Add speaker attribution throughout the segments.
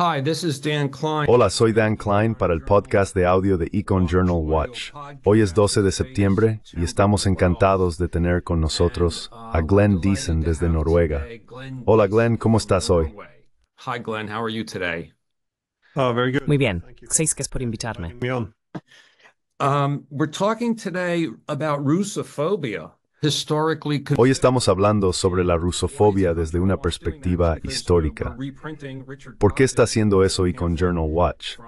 Speaker 1: Hola,
Speaker 2: soy Dan Klein para el podcast de audio de Econ Journal Watch. Hoy es 12 de septiembre y estamos encantados de tener con nosotros a Glenn Deason desde Noruega. Hola Glenn, ¿cómo estás hoy?
Speaker 3: Hi Glenn, how are you oh, Muy bien. gracias por invitarme. Um, we're talking today about Russophobia.
Speaker 2: Hoy estamos hablando sobre la rusofobia desde una perspectiva histórica. ¿Por qué está haciendo eso y con Journal Watch?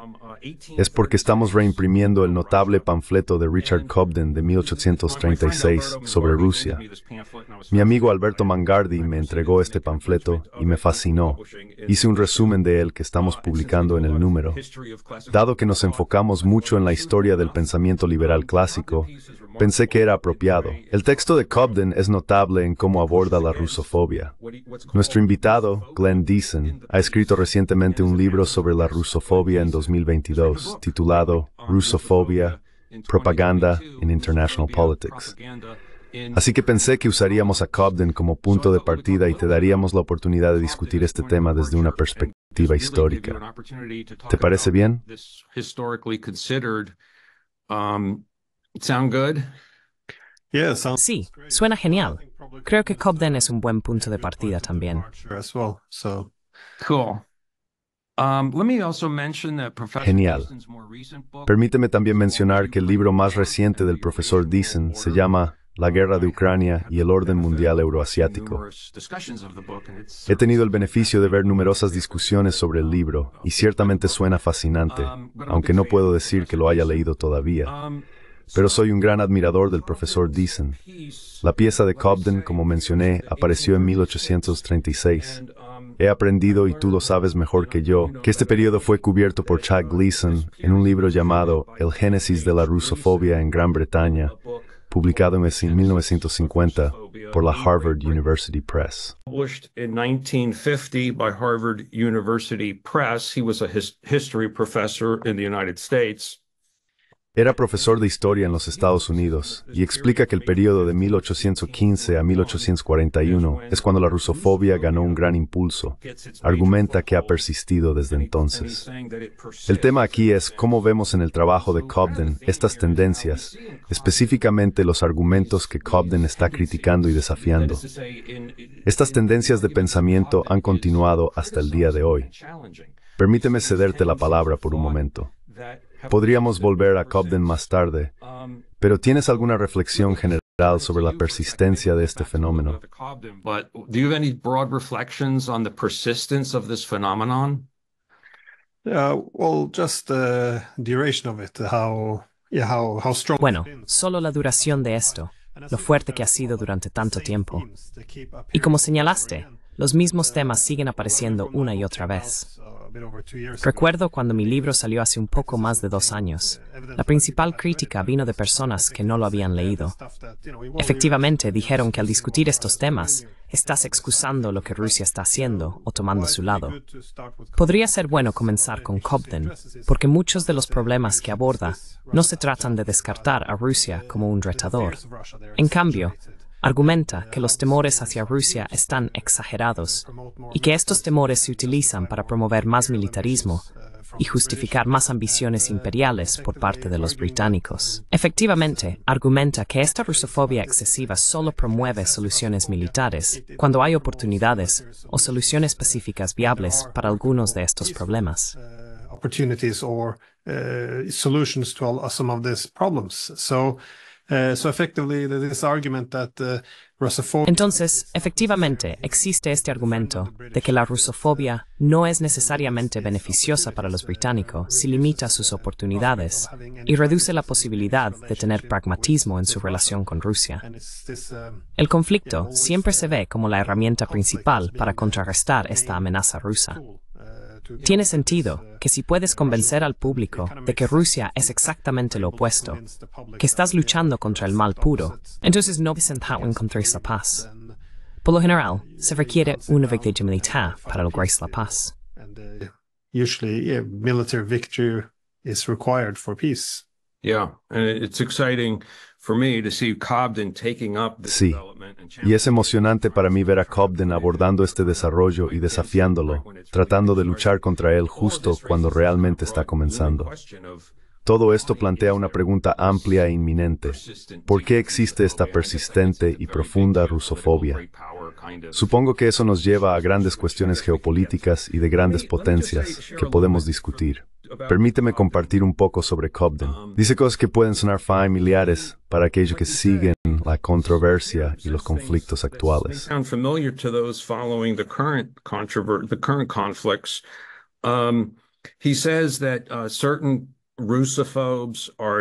Speaker 2: Es porque estamos reimprimiendo el notable panfleto de Richard Cobden de 1836 sobre Rusia. Mi amigo Alberto Mangardi me entregó este panfleto y me fascinó. Hice un resumen de él que estamos publicando en el número. Dado que nos enfocamos mucho en la historia del pensamiento liberal clásico, pensé que era apropiado. El texto Cobden es notable en cómo aborda la rusofobia. Nuestro invitado, Glenn Deason, ha escrito recientemente un libro sobre la rusofobia en 2022, titulado Rusofobia, Propaganda in International Politics. Así que pensé que usaríamos a Cobden como punto de partida y te daríamos la oportunidad de discutir este tema desde una perspectiva histórica. ¿Te parece bien?
Speaker 3: Sí, suena genial. Creo que Cobden es un buen punto de partida también. Um, genial.
Speaker 2: Permíteme también mencionar que el libro más reciente del profesor Deason se llama La guerra de Ucrania y el orden mundial euroasiático. He tenido el beneficio de ver numerosas discusiones sobre el libro y ciertamente suena fascinante, um, aunque no puedo decir que lo haya leído todavía. Um, pero soy un gran admirador del profesor Deason. La pieza de Cobden, como mencioné, apareció en 1836. He aprendido, y tú lo sabes mejor que yo, que este periodo fue cubierto por Chuck Gleason en un libro llamado El Génesis de la Rusofobia en Gran Bretaña, publicado en 1950 por la Harvard University Press.
Speaker 1: 1950 Harvard University Press, he was a history professor in the United States.
Speaker 2: Era profesor de historia en los Estados Unidos y explica que el periodo de 1815 a 1841 es cuando la rusofobia ganó un gran impulso. Argumenta que ha persistido desde entonces. El tema aquí es cómo vemos en el trabajo de Cobden estas tendencias, específicamente los argumentos que Cobden está criticando y desafiando. Estas tendencias de pensamiento han continuado hasta el día de hoy. Permíteme cederte la palabra por un momento. Podríamos volver a Cobden más tarde, pero ¿tienes alguna reflexión general sobre la persistencia de este fenómeno?
Speaker 3: Bueno, solo la duración de esto, lo fuerte que ha sido durante tanto tiempo. Y como señalaste, los mismos temas siguen apareciendo una y otra vez. Recuerdo cuando mi libro salió hace un poco más de dos años. La principal crítica vino de personas que no lo habían leído.
Speaker 4: Efectivamente,
Speaker 3: dijeron que al discutir estos temas, estás excusando lo que Rusia está haciendo o tomando su lado. Podría ser bueno comenzar con Cobden, porque muchos de los problemas que aborda no se tratan de descartar a Rusia como un retador. En cambio, Argumenta que los temores hacia Rusia están exagerados y que estos temores se utilizan para promover más militarismo y justificar más ambiciones imperiales por parte de los británicos. Efectivamente, argumenta que esta rusofobia excesiva solo promueve soluciones militares cuando hay oportunidades o soluciones pacíficas viables para algunos de estos problemas. Eh, uh, Entonces, efectivamente, existe este argumento de que la rusofobia no es necesariamente beneficiosa para los británicos si limita sus oportunidades y reduce la posibilidad de tener pragmatismo en su relación con Rusia. Um, El conflicto siempre se ve como la herramienta principal para contrarrestar esta amenaza rusa. Tiene sentido que si puedes convencer al público de que Rusia es exactamente lo opuesto, que estás luchando contra el mal puro, entonces no es sentado en contra la paz. Por lo general, se requiere una victoria militar para lograr la paz.
Speaker 4: Usually, military victory is required for peace.
Speaker 1: Yeah, and it's exciting
Speaker 2: Sí, y es emocionante para mí ver a Cobden abordando este desarrollo y desafiándolo, tratando de luchar contra él justo cuando realmente está comenzando. Todo esto plantea una pregunta amplia e inminente. ¿Por qué existe esta persistente y profunda rusofobia? Supongo que eso nos lleva a grandes cuestiones geopolíticas y de grandes potencias que podemos discutir. Permíteme compartir un poco sobre Cobden. Um, dice cosas que pueden sonar familiares para aquellos que siguen la controversia y los conflictos actuales.
Speaker 1: Um, uh,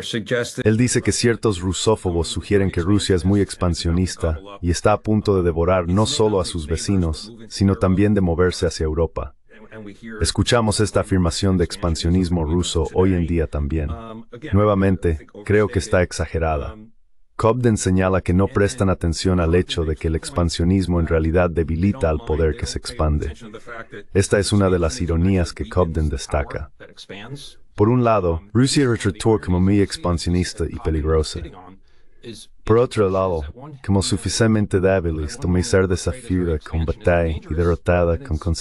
Speaker 2: Él dice que ciertos rusófobos um, sugieren que Rusia es muy expansionista y está a punto de devorar no solo a sus vecinos, sino también de moverse hacia Europa. Escuchamos esta afirmación de expansionismo ruso hoy en día también. Um, Nuevamente, creo que está exagerada. Um, Cobden señala que no prestan atención al hecho de que el expansionismo en realidad debilita al poder que se expande. Esta es una de las ironías que Cobden destaca. Por un lado, um, Rusia retrató como muy expansionista y peligrosa. Por otro lado, como suficientemente débiles, tomei ser desafiada, batalla y derrotada con um,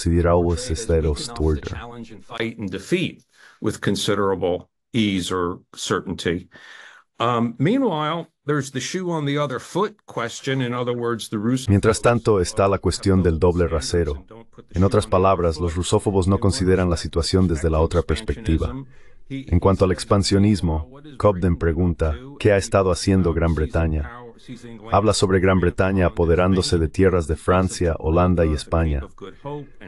Speaker 2: Mientras tanto, está la cuestión del doble rasero. En otras palabras, los rusófobos no consideran la situación desde la otra perspectiva. En cuanto al expansionismo, Cobden pregunta, ¿qué ha estado haciendo Gran Bretaña? Habla sobre Gran Bretaña apoderándose de tierras de Francia, Holanda y España.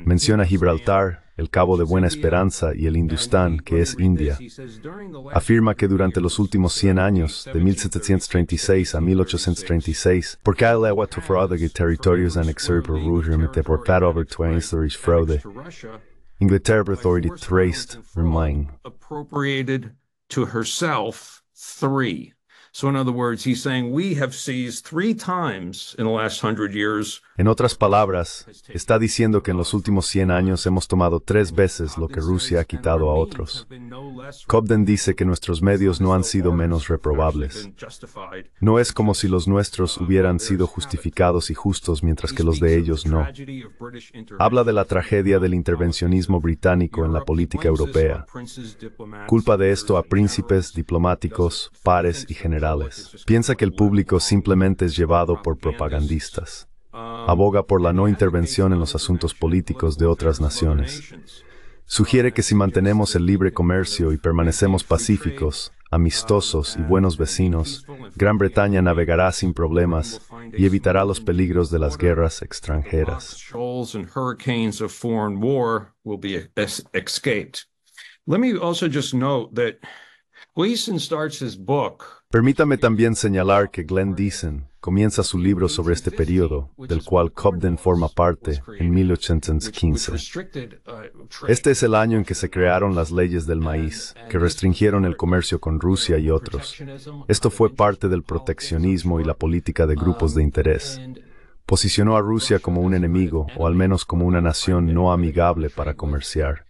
Speaker 2: Menciona Gibraltar, el Cabo de Buena Esperanza y el Hindustán, que es India. Afirma que durante los últimos 100 años, de 1736 a 1836, porque el agua de territorios anexados por Rusia y por fraude, Inglaterra authority traced her mine.
Speaker 1: Appropriated to herself three
Speaker 2: En otras palabras, está diciendo que en los últimos 100 años hemos tomado tres veces lo que Rusia ha quitado a otros. Cobden dice que nuestros medios no han sido menos reprobables. No es como si los nuestros hubieran sido justificados y justos mientras que los de ellos no. Habla de la tragedia del intervencionismo británico en la política europea. Culpa de esto a príncipes, diplomáticos, pares y generales Piensa que el público simplemente es llevado por propagandistas. Aboga por la no intervención en los asuntos políticos de otras naciones. Sugiere que si mantenemos el libre comercio y permanecemos pacíficos, amistosos y buenos vecinos, Gran Bretaña navegará sin problemas y evitará los peligros de las guerras extranjeras. Let
Speaker 1: me also just Gleason starts his book
Speaker 2: Permítame también señalar que Glenn Deason comienza su libro sobre este periodo, del cual Cobden forma parte, en 1815. Este es el año en que se crearon las leyes del maíz, que restringieron el comercio con Rusia y otros. Esto fue parte del proteccionismo y la política de grupos de interés posicionó a Rusia como un enemigo o al menos como una nación no amigable para comerciar.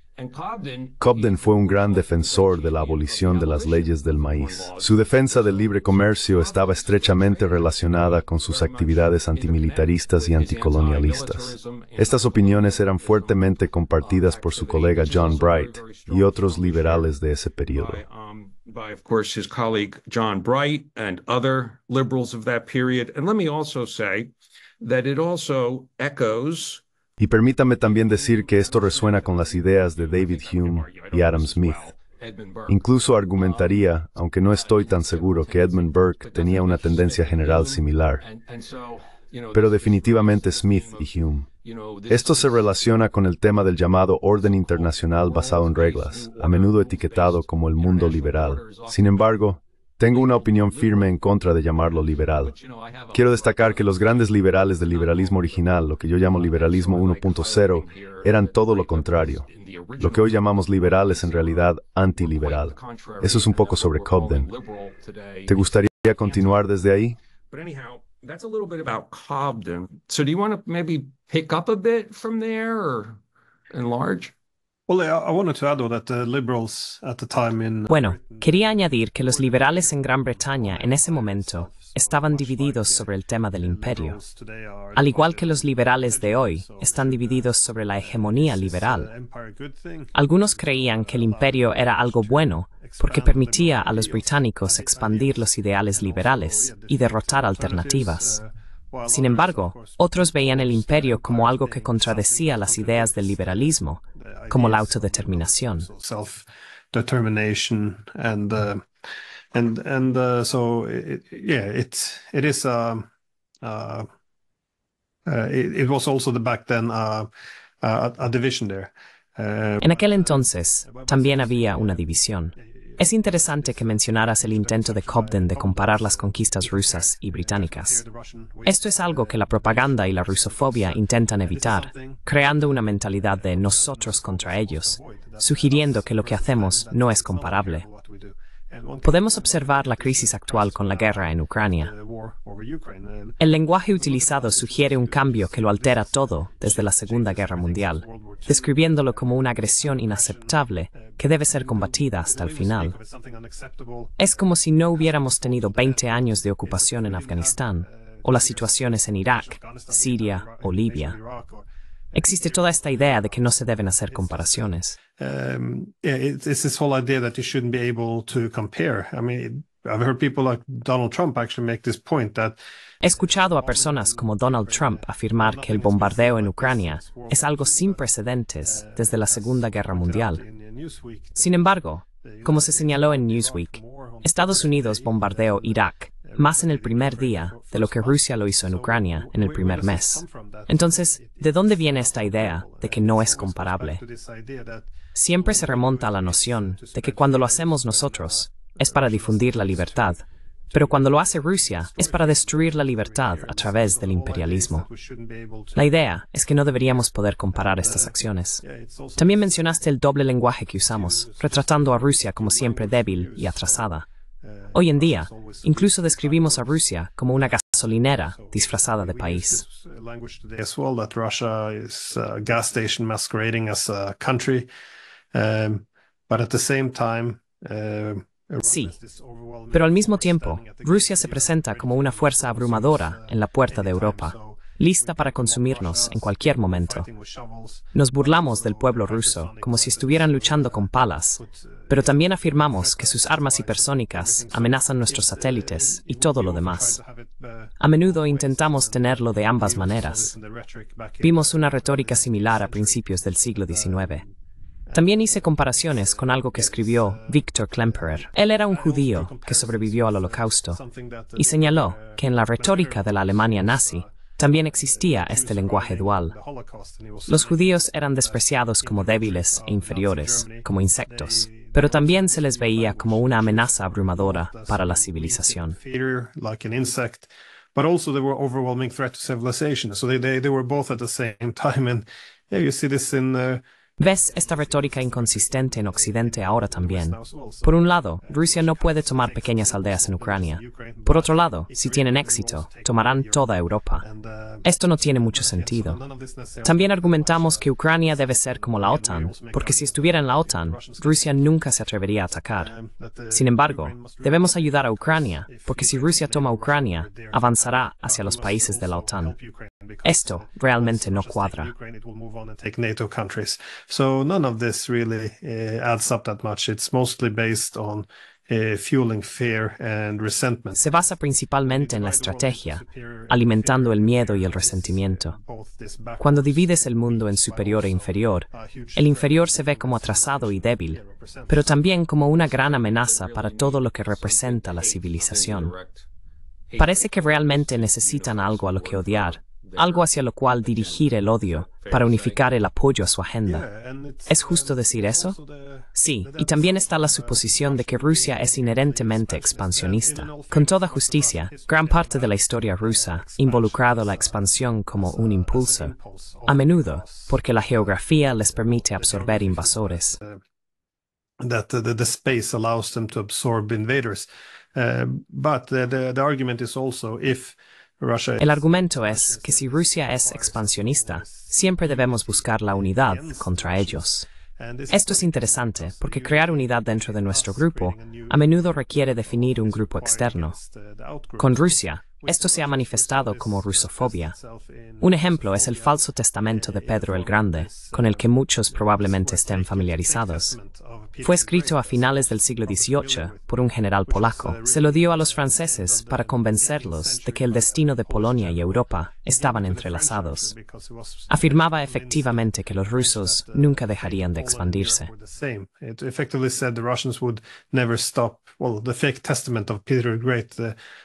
Speaker 2: Cobden fue un gran defensor de la abolición de las leyes del maíz. Su defensa del libre comercio estaba estrechamente relacionada con sus actividades antimilitaristas y anticolonialistas. Estas opiniones eran fuertemente compartidas por su colega John Bright y otros liberales de ese periodo. Um,
Speaker 1: of course, his colleague John Bright and other liberals of that period. And let me also say that it also echoes
Speaker 2: y permítame también decir que esto resuena con las ideas de David Hume y Adam Smith. Incluso argumentaría, aunque no estoy tan seguro, que Edmund Burke tenía una tendencia general similar. Pero definitivamente Smith y Hume. Esto se relaciona con el tema del llamado orden internacional basado en reglas, a menudo etiquetado como el mundo liberal. Sin embargo, tengo una opinión firme en contra de llamarlo liberal. Quiero destacar que los grandes liberales del liberalismo original, lo que yo llamo liberalismo 1.0, eran todo lo contrario. Lo que hoy llamamos liberal es en realidad antiliberal. Eso es un poco sobre Cobden. ¿Te gustaría continuar desde ahí?
Speaker 1: So do maybe pick up a bit from there or
Speaker 3: enlarge? Bueno, quería añadir que los liberales en Gran Bretaña en ese momento estaban divididos sobre el tema del imperio. Al igual que los liberales de hoy están divididos sobre la hegemonía liberal. Algunos creían que el imperio era algo bueno porque permitía a los británicos expandir los ideales liberales y derrotar alternativas. Sin embargo, otros veían el imperio como algo que contradecía las ideas del liberalismo como allowed to the
Speaker 4: and and and uh, so yeah it is uh,
Speaker 3: uh, uh it was also the back then a a division there en aquel entonces también había una división es interesante que mencionaras el intento de Cobden de comparar las conquistas rusas y británicas. Esto es algo que la propaganda y la rusofobia intentan evitar, creando una mentalidad de nosotros contra ellos, sugiriendo que lo que hacemos no es comparable. Podemos observar la crisis actual con la guerra en Ucrania. El lenguaje utilizado sugiere un cambio que lo altera todo desde la Segunda Guerra Mundial, describiéndolo como una agresión inaceptable que debe ser combatida hasta el final. Es como si no hubiéramos tenido 20 años de ocupación en Afganistán o las situaciones en Irak, Siria o Libia. Existe toda esta idea de que no se deben hacer comparaciones idea He escuchado a personas como Donald Trump afirmar que el bombardeo en Ucrania es algo sin precedentes desde la Segunda Guerra Mundial. Sin embargo, como se señaló en Newsweek, Estados Unidos bombardeó Irak más en el primer día de lo que Rusia lo hizo en Ucrania en el primer mes. Entonces, ¿de dónde viene esta idea de que no es comparable? Siempre se remonta a la noción de que cuando lo hacemos nosotros es para difundir la libertad, pero cuando lo hace Rusia es para destruir la libertad a través del imperialismo. La idea es que no deberíamos poder comparar estas acciones. También mencionaste el doble lenguaje que usamos, retratando a Rusia como siempre débil y atrasada. Hoy en día, incluso describimos a Rusia como una gasolinera disfrazada de país. Uh, sí, pero al mismo tiempo, Rusia se presenta como una fuerza abrumadora en la puerta de Europa lista para consumirnos en cualquier momento. Nos burlamos del pueblo ruso como si estuvieran luchando con palas, pero también afirmamos que sus armas hipersónicas amenazan nuestros satélites y todo lo demás. A menudo intentamos tenerlo de ambas maneras. Vimos una retórica similar a principios del siglo XIX. También hice comparaciones con algo que escribió Victor Klemperer. Él era un judío que sobrevivió al holocausto y señaló que en la retórica de la Alemania nazi también existía este lenguaje dual. Los judíos eran despreciados como débiles e inferiores, como insectos, pero también se les veía como una amenaza abrumadora para la civilización. ¿Ves esta retórica inconsistente en Occidente ahora también? Por un lado, Rusia no puede tomar pequeñas aldeas en Ucrania. Por otro lado, si tienen éxito, tomarán toda Europa. Esto no tiene mucho sentido. También argumentamos que Ucrania debe ser como la OTAN, porque si estuviera en la OTAN, Rusia nunca se atrevería a atacar. Sin embargo, debemos ayudar a Ucrania, porque si Rusia toma Ucrania, avanzará hacia los países de la OTAN. Esto realmente no cuadra. se basa principalmente en la estrategia, alimentando el miedo y el resentimiento. Cuando divides el mundo en superior e inferior, el inferior se ve como atrasado y débil, pero también como una gran amenaza para todo lo que representa la civilización. Parece que realmente necesitan algo a lo que odiar, algo hacia lo cual dirigir el odio para unificar el apoyo a su agenda. ¿Es justo decir eso? Sí, y también está la suposición de que Rusia es inherentemente expansionista. Con toda justicia, gran parte de la historia rusa ha involucrado la expansión como un impulso, a menudo porque la geografía les permite absorber invasores.
Speaker 4: argument el
Speaker 3: argumento es que si Rusia es expansionista, siempre debemos buscar la unidad contra ellos. Esto es interesante porque crear unidad dentro de nuestro grupo a menudo requiere definir un grupo externo. Uh, con Rusia, esto se ha manifestado como rusofobia. Un ejemplo es el falso testamento de uh, Pedro el Grande, con el que muchos probablemente estén familiarizados. Fue escrito a finales del siglo XVIII por un general polaco. Se lo dio a los franceses para convencerlos de que el destino de Polonia y Europa estaban entrelazados. Afirmaba efectivamente que los rusos nunca dejarían de expandirse.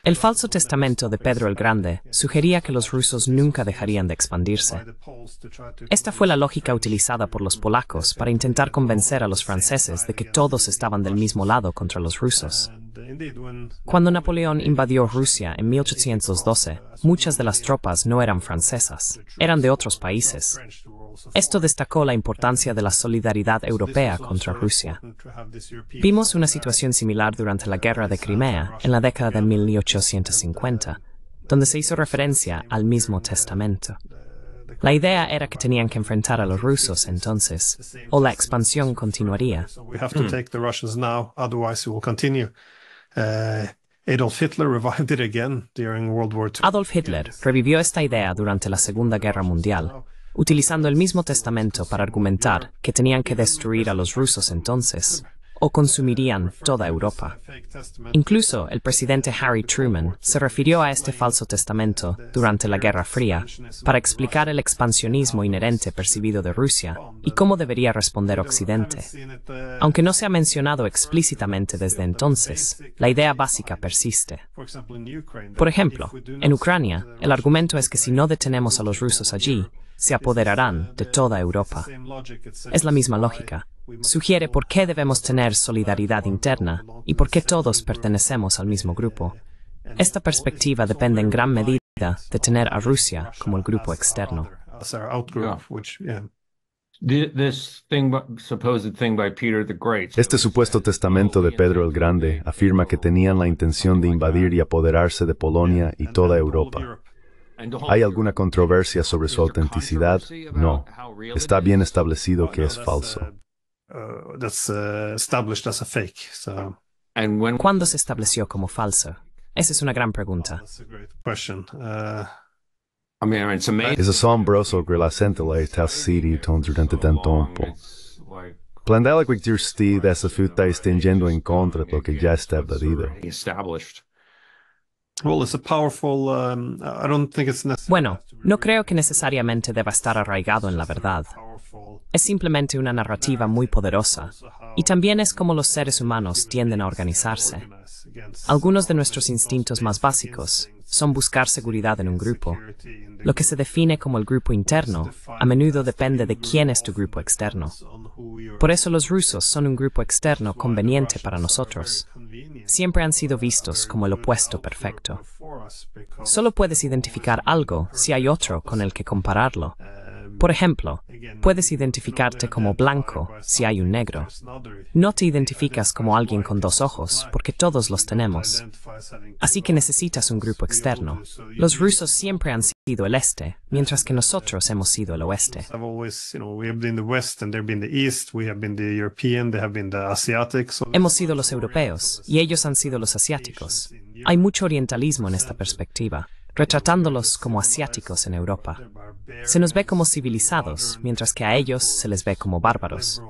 Speaker 3: El falso testamento de Pedro el Grande sugería que los rusos nunca dejarían de expandirse. Esta fue la lógica utilizada por los polacos para intentar convencer a los franceses de que todos estaban del mismo lado contra los rusos. Cuando Napoleón invadió Rusia en 1812, muchas de las tropas no eran francesas, eran de otros países. Esto destacó la importancia de la solidaridad europea contra Rusia. Vimos una situación similar durante la Guerra de Crimea en la década de 1850, donde se hizo referencia al mismo testamento. La idea era que tenían que enfrentar a los rusos entonces, o la expansión continuaría. Adolf Hitler revived it again World War Adolf Hitler revivió esta idea durante la Segunda Guerra Mundial, utilizando el mismo testamento para argumentar que tenían que destruir a los rusos entonces o consumirían toda Europa. Incluso el presidente Harry Truman se refirió a este falso testamento durante la Guerra Fría para explicar el expansionismo inherente percibido de Rusia y cómo debería responder Occidente. Aunque no se ha mencionado explícitamente desde entonces, la idea básica persiste.
Speaker 4: Por ejemplo, en Ucrania,
Speaker 3: el argumento es que si no detenemos a los rusos allí, se apoderarán de toda Europa. Es la misma lógica. Sugiere por qué debemos tener solidaridad interna y por qué todos pertenecemos al mismo grupo. Esta perspectiva depende en gran medida de tener a Rusia como el grupo externo.
Speaker 2: Este supuesto testamento de Pedro el Grande afirma que tenían la intención de invadir y apoderarse de Polonia y toda Europa. ¿Hay alguna controversia sobre su autenticidad? No. Está bien establecido que es falso.
Speaker 3: uh, that's uh, established as a fake. So. And when... ¿Cuándo se estableció como falso? Esa es una gran pregunta. Oh, that's a great question. Uh,
Speaker 2: I mean, I mean, it's amazing. Is assombroso que la centella está siri tan durante tanto tempo. Plandalag Victor Steed essa fruta está indo en contra de lo que ya está estabelecido.
Speaker 3: Bueno, no creo que necesariamente deba estar arraigado en la verdad. Es simplemente una narrativa muy poderosa y también es como los seres humanos tienden a organizarse. Algunos de nuestros instintos más básicos, son buscar seguridad en un grupo. Lo que se define como el grupo interno a menudo depende de quién es tu grupo externo. Por eso los rusos son un grupo externo conveniente para nosotros. Siempre han sido vistos como el opuesto perfecto. Solo puedes identificar algo si hay otro con el que compararlo, por ejemplo, puedes identificarte como blanco si hay un negro. No te identificas como alguien con dos ojos, porque todos los tenemos. Así que necesitas un grupo externo. Los rusos siempre han sido el este, mientras que nosotros hemos sido el oeste.
Speaker 4: Hemos sido los europeos y
Speaker 3: ellos han sido los asiáticos. Hay mucho orientalismo en esta perspectiva retratándolos como asiáticos en Europa. Se nos ve como civilizados, mientras que a ellos se les ve como bárbaros.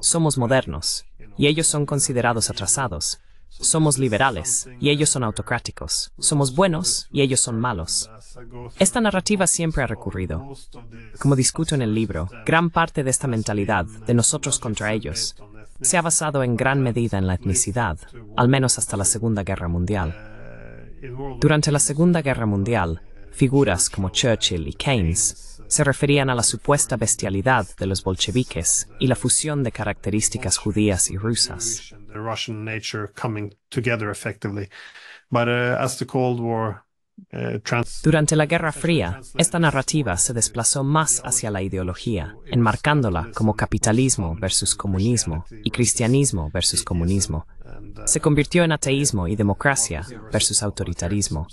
Speaker 3: Somos modernos, y ellos son considerados atrasados. Somos liberales, y ellos son autocráticos. Somos buenos, y ellos son malos. Esta narrativa siempre ha recurrido. Como discuto en el libro, gran parte de esta mentalidad, de nosotros contra ellos, se ha basado en gran medida en la etnicidad, al menos hasta la Segunda Guerra Mundial. Durante la Segunda Guerra Mundial, figuras como Churchill y Keynes se referían a la supuesta bestialidad de los bolcheviques y la fusión de características judías y rusas. Uh, uh, Durante la Guerra Fría, esta narrativa se desplazó más hacia la ideología, enmarcándola como capitalismo versus comunismo y cristianismo versus comunismo, se convirtió en ateísmo y democracia versus autoritarismo.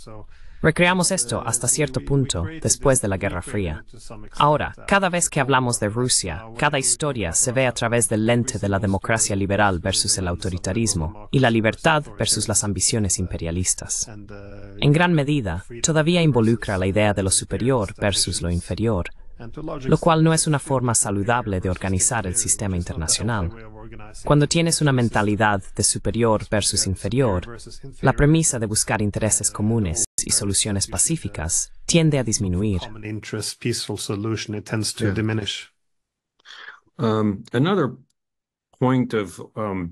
Speaker 3: Recreamos esto hasta cierto punto después de la Guerra Fría. Ahora, cada vez que hablamos de Rusia, cada historia se ve a través del lente de la democracia liberal versus el autoritarismo y la libertad versus las ambiciones imperialistas. En gran medida, todavía involucra la idea de lo superior versus lo inferior lo cual no es una forma saludable de organizar el sistema internacional. Cuando tienes una mentalidad de superior versus inferior, la premisa de buscar intereses comunes y soluciones pacíficas tiende a disminuir.
Speaker 1: Um,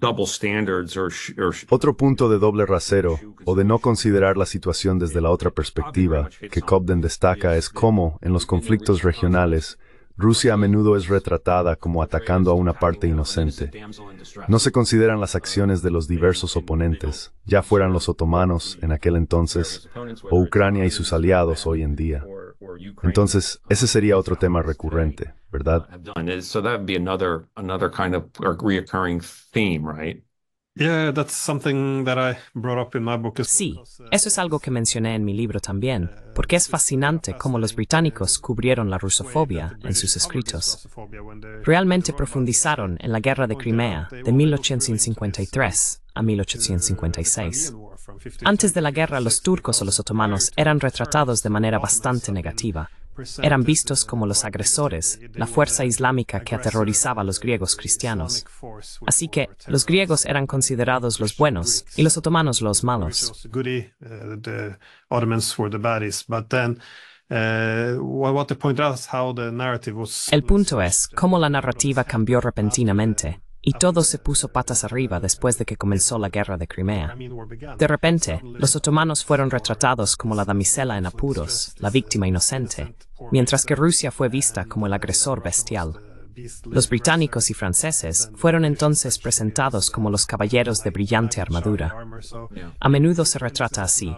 Speaker 1: Otro punto
Speaker 2: de doble rasero o de no considerar la situación desde la otra perspectiva que Cobden destaca es cómo, en los conflictos regionales, Rusia a menudo es retratada como atacando a una parte inocente. No se consideran las acciones de los diversos oponentes, ya fueran los otomanos en aquel entonces o Ucrania y sus aliados hoy en día. Entonces, ese sería otro tema recurrente, ¿verdad?
Speaker 3: Sí, eso es algo que mencioné en mi libro también, porque es fascinante cómo los británicos cubrieron la rusofobia en sus escritos. Realmente profundizaron en la guerra de Crimea de 1853 a 1856. Antes de la guerra, los turcos o los otomanos eran retratados de manera bastante negativa. Eran vistos como los agresores, la fuerza islámica que aterrorizaba a los griegos cristianos. Así que los griegos eran considerados los buenos y los otomanos los malos. El punto es cómo la narrativa cambió repentinamente y todo se puso patas arriba después de que comenzó la guerra de Crimea. De repente, los otomanos fueron retratados como la damisela en apuros, la víctima inocente, mientras que Rusia fue vista como el agresor bestial. Los británicos y franceses fueron entonces presentados como los caballeros de brillante armadura. A menudo se retrata así.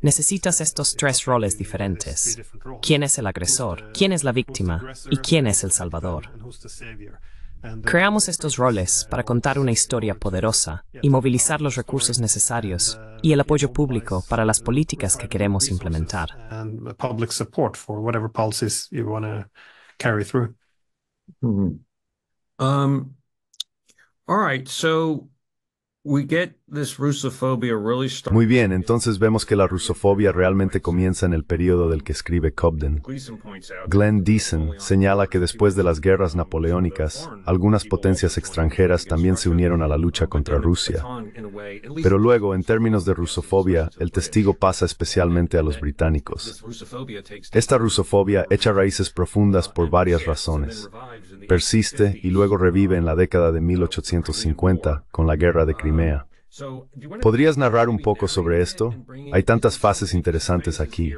Speaker 3: Necesitas estos tres roles diferentes. ¿Quién es el agresor? ¿Quién es la víctima? ¿Y quién es el salvador? Creamos estos roles para contar una historia poderosa y movilizar los recursos necesarios y el apoyo público para las políticas que queremos implementar.
Speaker 4: Mm-hmm. Um, right, so we get
Speaker 2: muy bien, entonces vemos que la rusofobia realmente comienza en el periodo del que escribe Cobden. Glenn Deason señala que después de las guerras napoleónicas, algunas potencias extranjeras también se unieron a la lucha contra Rusia. Pero luego, en términos de rusofobia, el testigo pasa especialmente a los británicos. Esta rusofobia echa raíces profundas por varias razones. Persiste y luego revive en la década de 1850 con la guerra de Crimea. ¿Podrías narrar un poco sobre esto? Hay tantas fases interesantes aquí.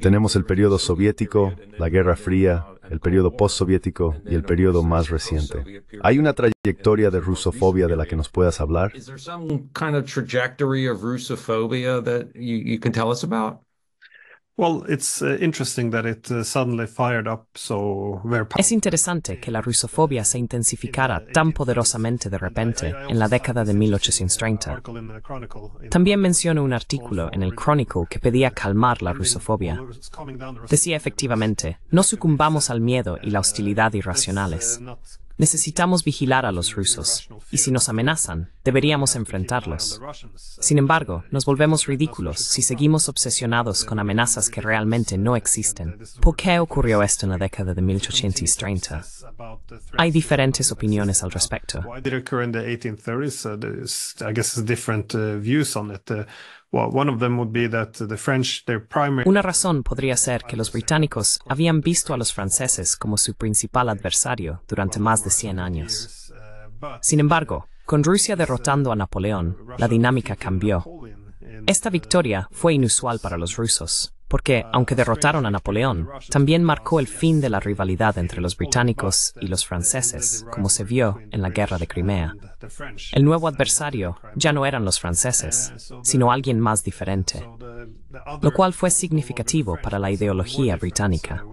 Speaker 2: Tenemos el periodo soviético, la Guerra Fría, el periodo postsoviético y el periodo más reciente. ¿Hay una trayectoria de rusofobia de la que nos puedas hablar?
Speaker 3: Es interesante que la rusofobia se intensificara tan poderosamente de repente en la década de 1830. También menciono un artículo en el Chronicle que pedía calmar la rusofobia. Decía efectivamente, no sucumbamos al miedo y la hostilidad uh, irracionales. Necesitamos vigilar a los rusos, y si nos amenazan, deberíamos enfrentarlos. Sin embargo, nos volvemos ridículos si seguimos obsesionados con amenazas que realmente no existen. ¿Por qué ocurrió esto en la década de 1830? Hay diferentes opiniones al respecto. Una razón podría ser que los británicos habían visto a los franceses como su principal adversario durante más de 100 años. Sin embargo, con Rusia derrotando a Napoleón, la dinámica cambió. Esta victoria fue inusual para los rusos, porque, ah, aunque derrotaron a Napoleón, también marcó el fin de la rivalidad entre los británicos y los franceses, como se vio en la Guerra de Crimea. El nuevo adversario ya no eran los franceses, sino alguien más diferente, lo cual fue significativo para la ideología británica.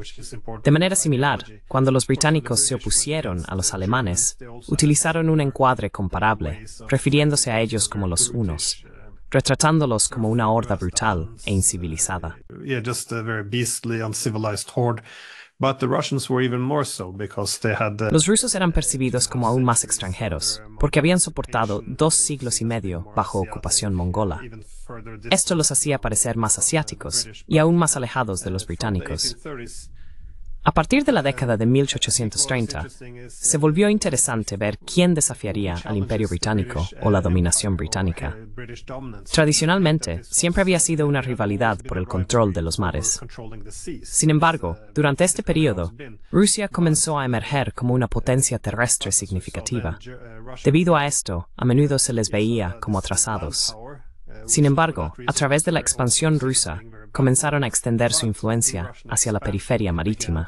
Speaker 3: De manera similar, cuando los británicos se opusieron a los alemanes, utilizaron un encuadre comparable, refiriéndose a ellos como los unos, retratándolos como una horda brutal e incivilizada. Los rusos eran percibidos como aún más extranjeros, porque habían soportado dos siglos y medio bajo ocupación mongola. Esto los hacía parecer más asiáticos y aún más alejados de los británicos. A partir de la década de 1830, se volvió interesante ver quién desafiaría al imperio británico o la dominación británica. Tradicionalmente, siempre había sido una rivalidad por el control de los mares. Sin embargo, durante este periodo, Rusia comenzó a emerger como una potencia terrestre significativa. Debido a esto, a menudo se les veía como atrasados, sin embargo, a través de la expansión rusa, comenzaron a extender su influencia hacia la periferia marítima.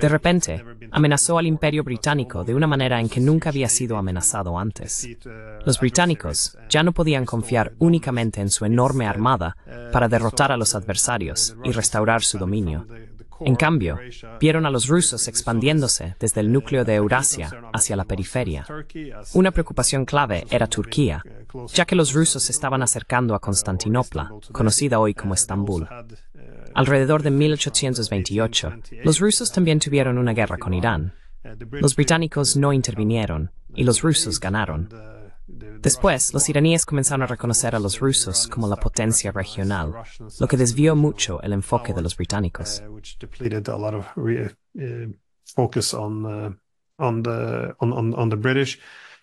Speaker 3: De repente, amenazó al imperio británico de una manera en que nunca había sido amenazado antes. Los británicos ya no podían confiar únicamente en su enorme armada para derrotar a los adversarios y restaurar su dominio. En cambio, vieron a los rusos expandiéndose desde el núcleo de Eurasia hacia la periferia. Una preocupación clave era Turquía, ya que los rusos se estaban acercando a Constantinopla, conocida hoy como Estambul. Alrededor de 1828, los rusos también tuvieron una guerra con Irán. Los británicos no intervinieron y los rusos ganaron. Después, los iraníes comenzaron a reconocer a los rusos como la potencia regional, lo que desvió mucho el enfoque de los británicos. Eh,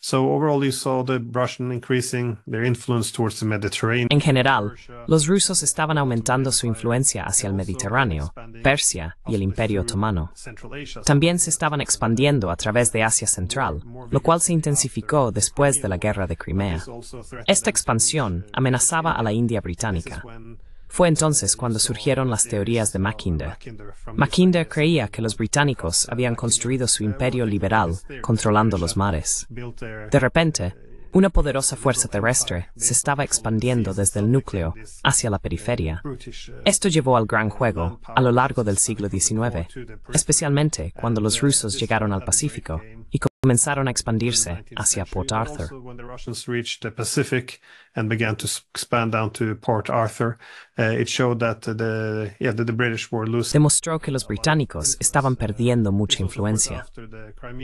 Speaker 3: en general, los rusos estaban aumentando su influencia hacia el Mediterráneo, Persia y el Imperio Otomano. También se estaban expandiendo a través de Asia Central, lo cual se intensificó después de la Guerra de Crimea. Esta expansión amenazaba a la India británica. Fue entonces cuando surgieron las teorías de Mackinder. Mackinder creía que los británicos habían construido su imperio liberal controlando los mares.
Speaker 4: De
Speaker 3: repente, una poderosa fuerza terrestre se estaba expandiendo desde el núcleo hacia la periferia. Esto llevó al gran juego a lo largo del siglo XIX, especialmente cuando los rusos llegaron al Pacífico y comenzaron a expandirse hacia Port Arthur
Speaker 4: and began to expand down Port Arthur.
Speaker 3: Demostró que los británicos estaban perdiendo mucha influencia.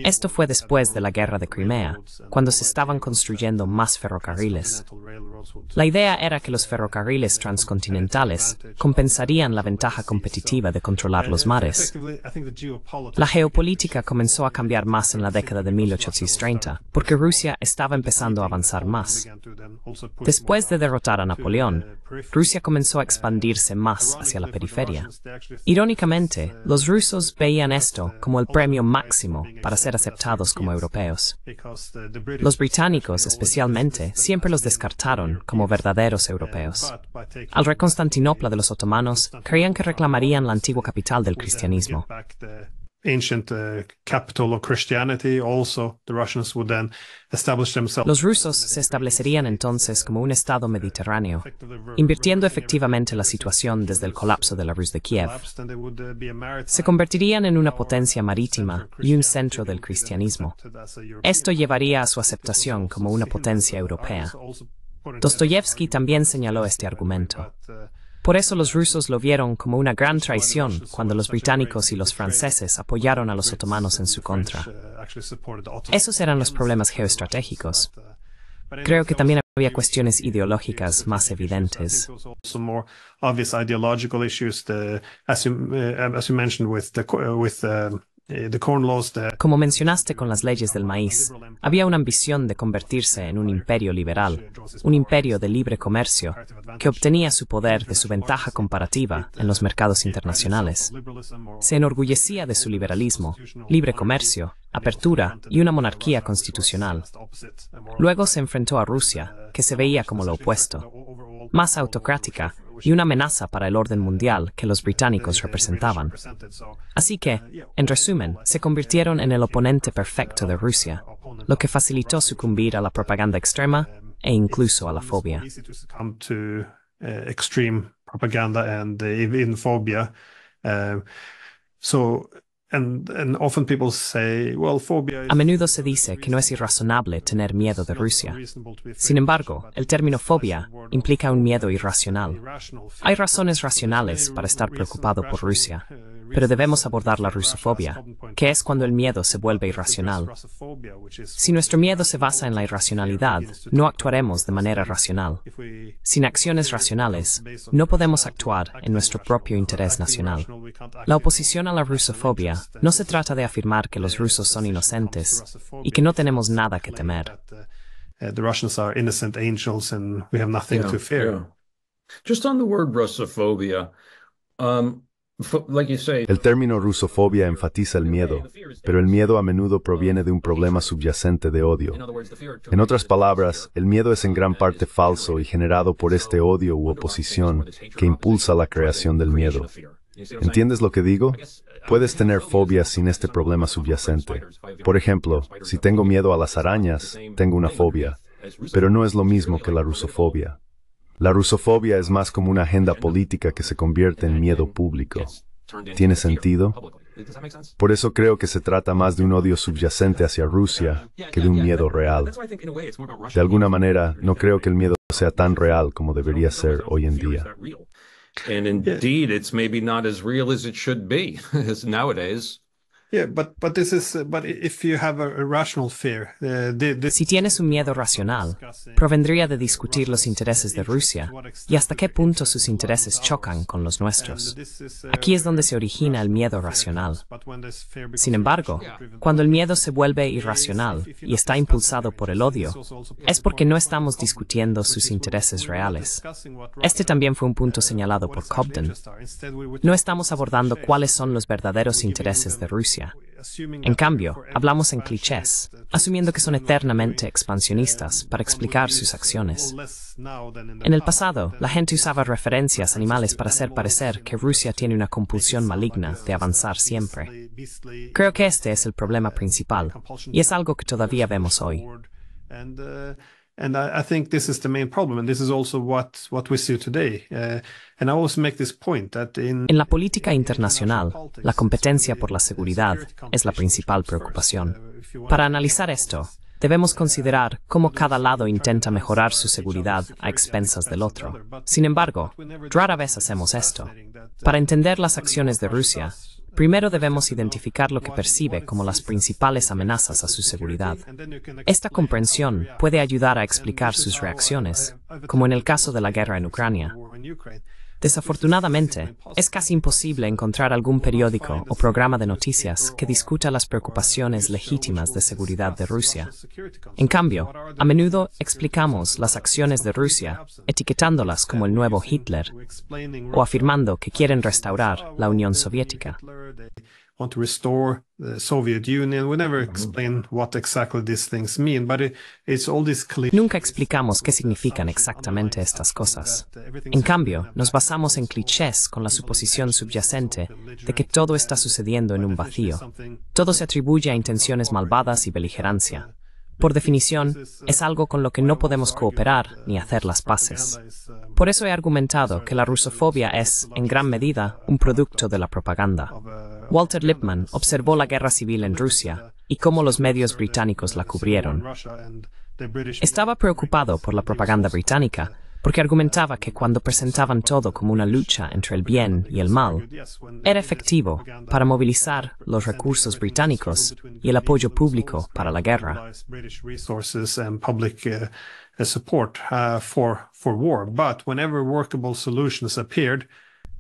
Speaker 3: Esto fue después de la guerra de Crimea, cuando se estaban construyendo más ferrocarriles. La idea era que los ferrocarriles transcontinentales compensarían la ventaja competitiva de controlar los mares. La geopolítica comenzó a cambiar más en la década de 1830, porque Rusia estaba empezando a avanzar más. Después de derrotar a Napoleón, Rusia comenzó a expandirse más hacia la periferia. Irónicamente, los rusos veían esto como el premio máximo para ser aceptados como europeos. Los británicos, especialmente, siempre los descartaron como verdaderos europeos. Al Constantinopla de los otomanos, creían que reclamarían la antigua capital del cristianismo. Los rusos se establecerían entonces como un estado mediterráneo, invirtiendo efectivamente la situación desde el colapso de la Rus de Kiev.
Speaker 4: Uh, se
Speaker 3: convertirían en una potencia marítima y un centro del cristianismo.
Speaker 4: Uh, Esto
Speaker 3: llevaría a su aceptación como una potencia europea.
Speaker 4: Dostoyevsky
Speaker 3: también señaló este argumento. Uh, por eso los rusos lo vieron como una gran traición cuando los británicos y los franceses apoyaron a los otomanos en su uh, contra. Esos eran los problemas geoestratégicos.
Speaker 4: Uh, Creo que
Speaker 3: también había cuestiones uh, ideológicas más evidentes. Eh, Como mencionaste con las leyes del maíz, había una ambición de convertirse en un imperio liberal, un imperio de libre comercio, que obtenía su poder de su ventaja comparativa en los mercados internacionales. Se enorgullecía de su liberalismo, libre comercio, apertura y una monarquía constitucional. Luego se enfrentó a Rusia, que se veía como lo opuesto, más autocrática y una amenaza para el orden mundial que los británicos representaban. Así que, en resumen, se convirtieron en el oponente perfecto de Rusia, lo que facilitó sucumbir a la propaganda extrema e incluso a la fobia. A menudo se dice que no es irrazonable tener miedo de Rusia. Sin embargo, el término fobia implica un miedo irracional. Hay razones racionales para estar preocupado por Rusia pero debemos abordar la rusofobia, que es cuando el miedo se vuelve irracional. Si nuestro miedo se basa en la irracionalidad, no actuaremos de manera racional. Sin acciones racionales, no podemos actuar en nuestro propio interés nacional. La oposición a la rusofobia no se trata de afirmar que los rusos son inocentes y que no tenemos nada que temer.
Speaker 1: Uh, El
Speaker 2: término rusofobia enfatiza el miedo, pero el miedo a menudo proviene de un problema subyacente de odio. En otras palabras, el miedo es en gran parte falso y generado por este odio u oposición que impulsa la creación del miedo. ¿Entiendes lo que digo? Puedes tener fobia sin este problema subyacente. Por ejemplo, si tengo miedo a las arañas, tengo una fobia, pero no es lo mismo que la rusofobia. La rusofobia es más como una agenda política que se convierte en miedo público. ¿Tiene sentido? Por eso creo que se trata más de un odio subyacente hacia Rusia que de un miedo real. De alguna manera, no creo que el miedo sea tan real como debería ser hoy en día.
Speaker 1: real
Speaker 3: si tienes un miedo racional, provendría de discutir los intereses de Rusia y hasta qué punto sus intereses chocan con los nuestros. Uh, Aquí es donde se origina el miedo racional. Sin embargo, cuando el miedo se vuelve irracional y está impulsado por el odio, es porque no estamos discutiendo sus intereses reales. Este también fue un punto uh, señalado por Cobden. No estamos abordando cuáles son los verdaderos intereses de Rusia en cambio, hablamos en clichés, asumiendo que son eternamente expansionistas para explicar sus acciones. En el pasado, la gente usaba referencias animales para hacer parecer que Rusia tiene una compulsión maligna de avanzar siempre. Creo que este es el problema principal, y es algo que todavía vemos hoy en la política internacional, la competencia por la seguridad es la principal preocupación. Para analizar esto, debemos considerar cómo cada lado intenta mejorar su seguridad a expensas del otro. Sin embargo, rara vez hacemos esto. Para entender las acciones de Rusia, Primero debemos identificar lo que percibe como las principales amenazas a su seguridad. Esta comprensión puede ayudar a explicar sus reacciones, como en el caso de la guerra en Ucrania. Desafortunadamente, es casi imposible encontrar algún periódico o programa de noticias que discuta las preocupaciones legítimas de seguridad de Rusia. En cambio, a menudo explicamos las acciones de Rusia etiquetándolas como el nuevo Hitler o afirmando que quieren restaurar la Unión Soviética. Nunca explicamos qué significan exactamente estas cosas. En cambio, nos basamos en clichés con la suposición subyacente de que todo está sucediendo en un vacío. Todo se atribuye a intenciones malvadas y beligerancia. Por definición, uh, es algo con lo que no podemos cooperar ni uh, hacer las paces. Uh, Por eso he argumentado que la rusofobia es, en gran medida, un producto de la propaganda. Walter Lippmann observó la guerra civil en Rusia y cómo los medios británicos la cubrieron. Estaba preocupado por la propaganda británica porque argumentaba que cuando presentaban todo como una lucha entre el bien y el mal, era efectivo para movilizar los recursos británicos y el apoyo público para la guerra.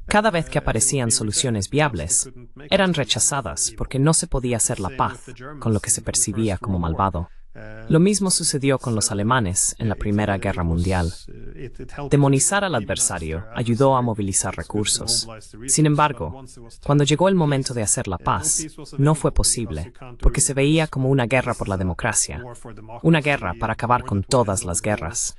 Speaker 3: Cada vez que aparecían soluciones viables, eran rechazadas porque no se podía hacer la paz con lo que se percibía como malvado. Lo mismo sucedió con los alemanes en la Primera Guerra Mundial. Demonizar al adversario ayudó a movilizar recursos.
Speaker 4: Sin embargo,
Speaker 3: cuando llegó el momento de hacer la paz, no fue posible, porque se veía como una guerra por la democracia, una guerra para acabar con todas las guerras.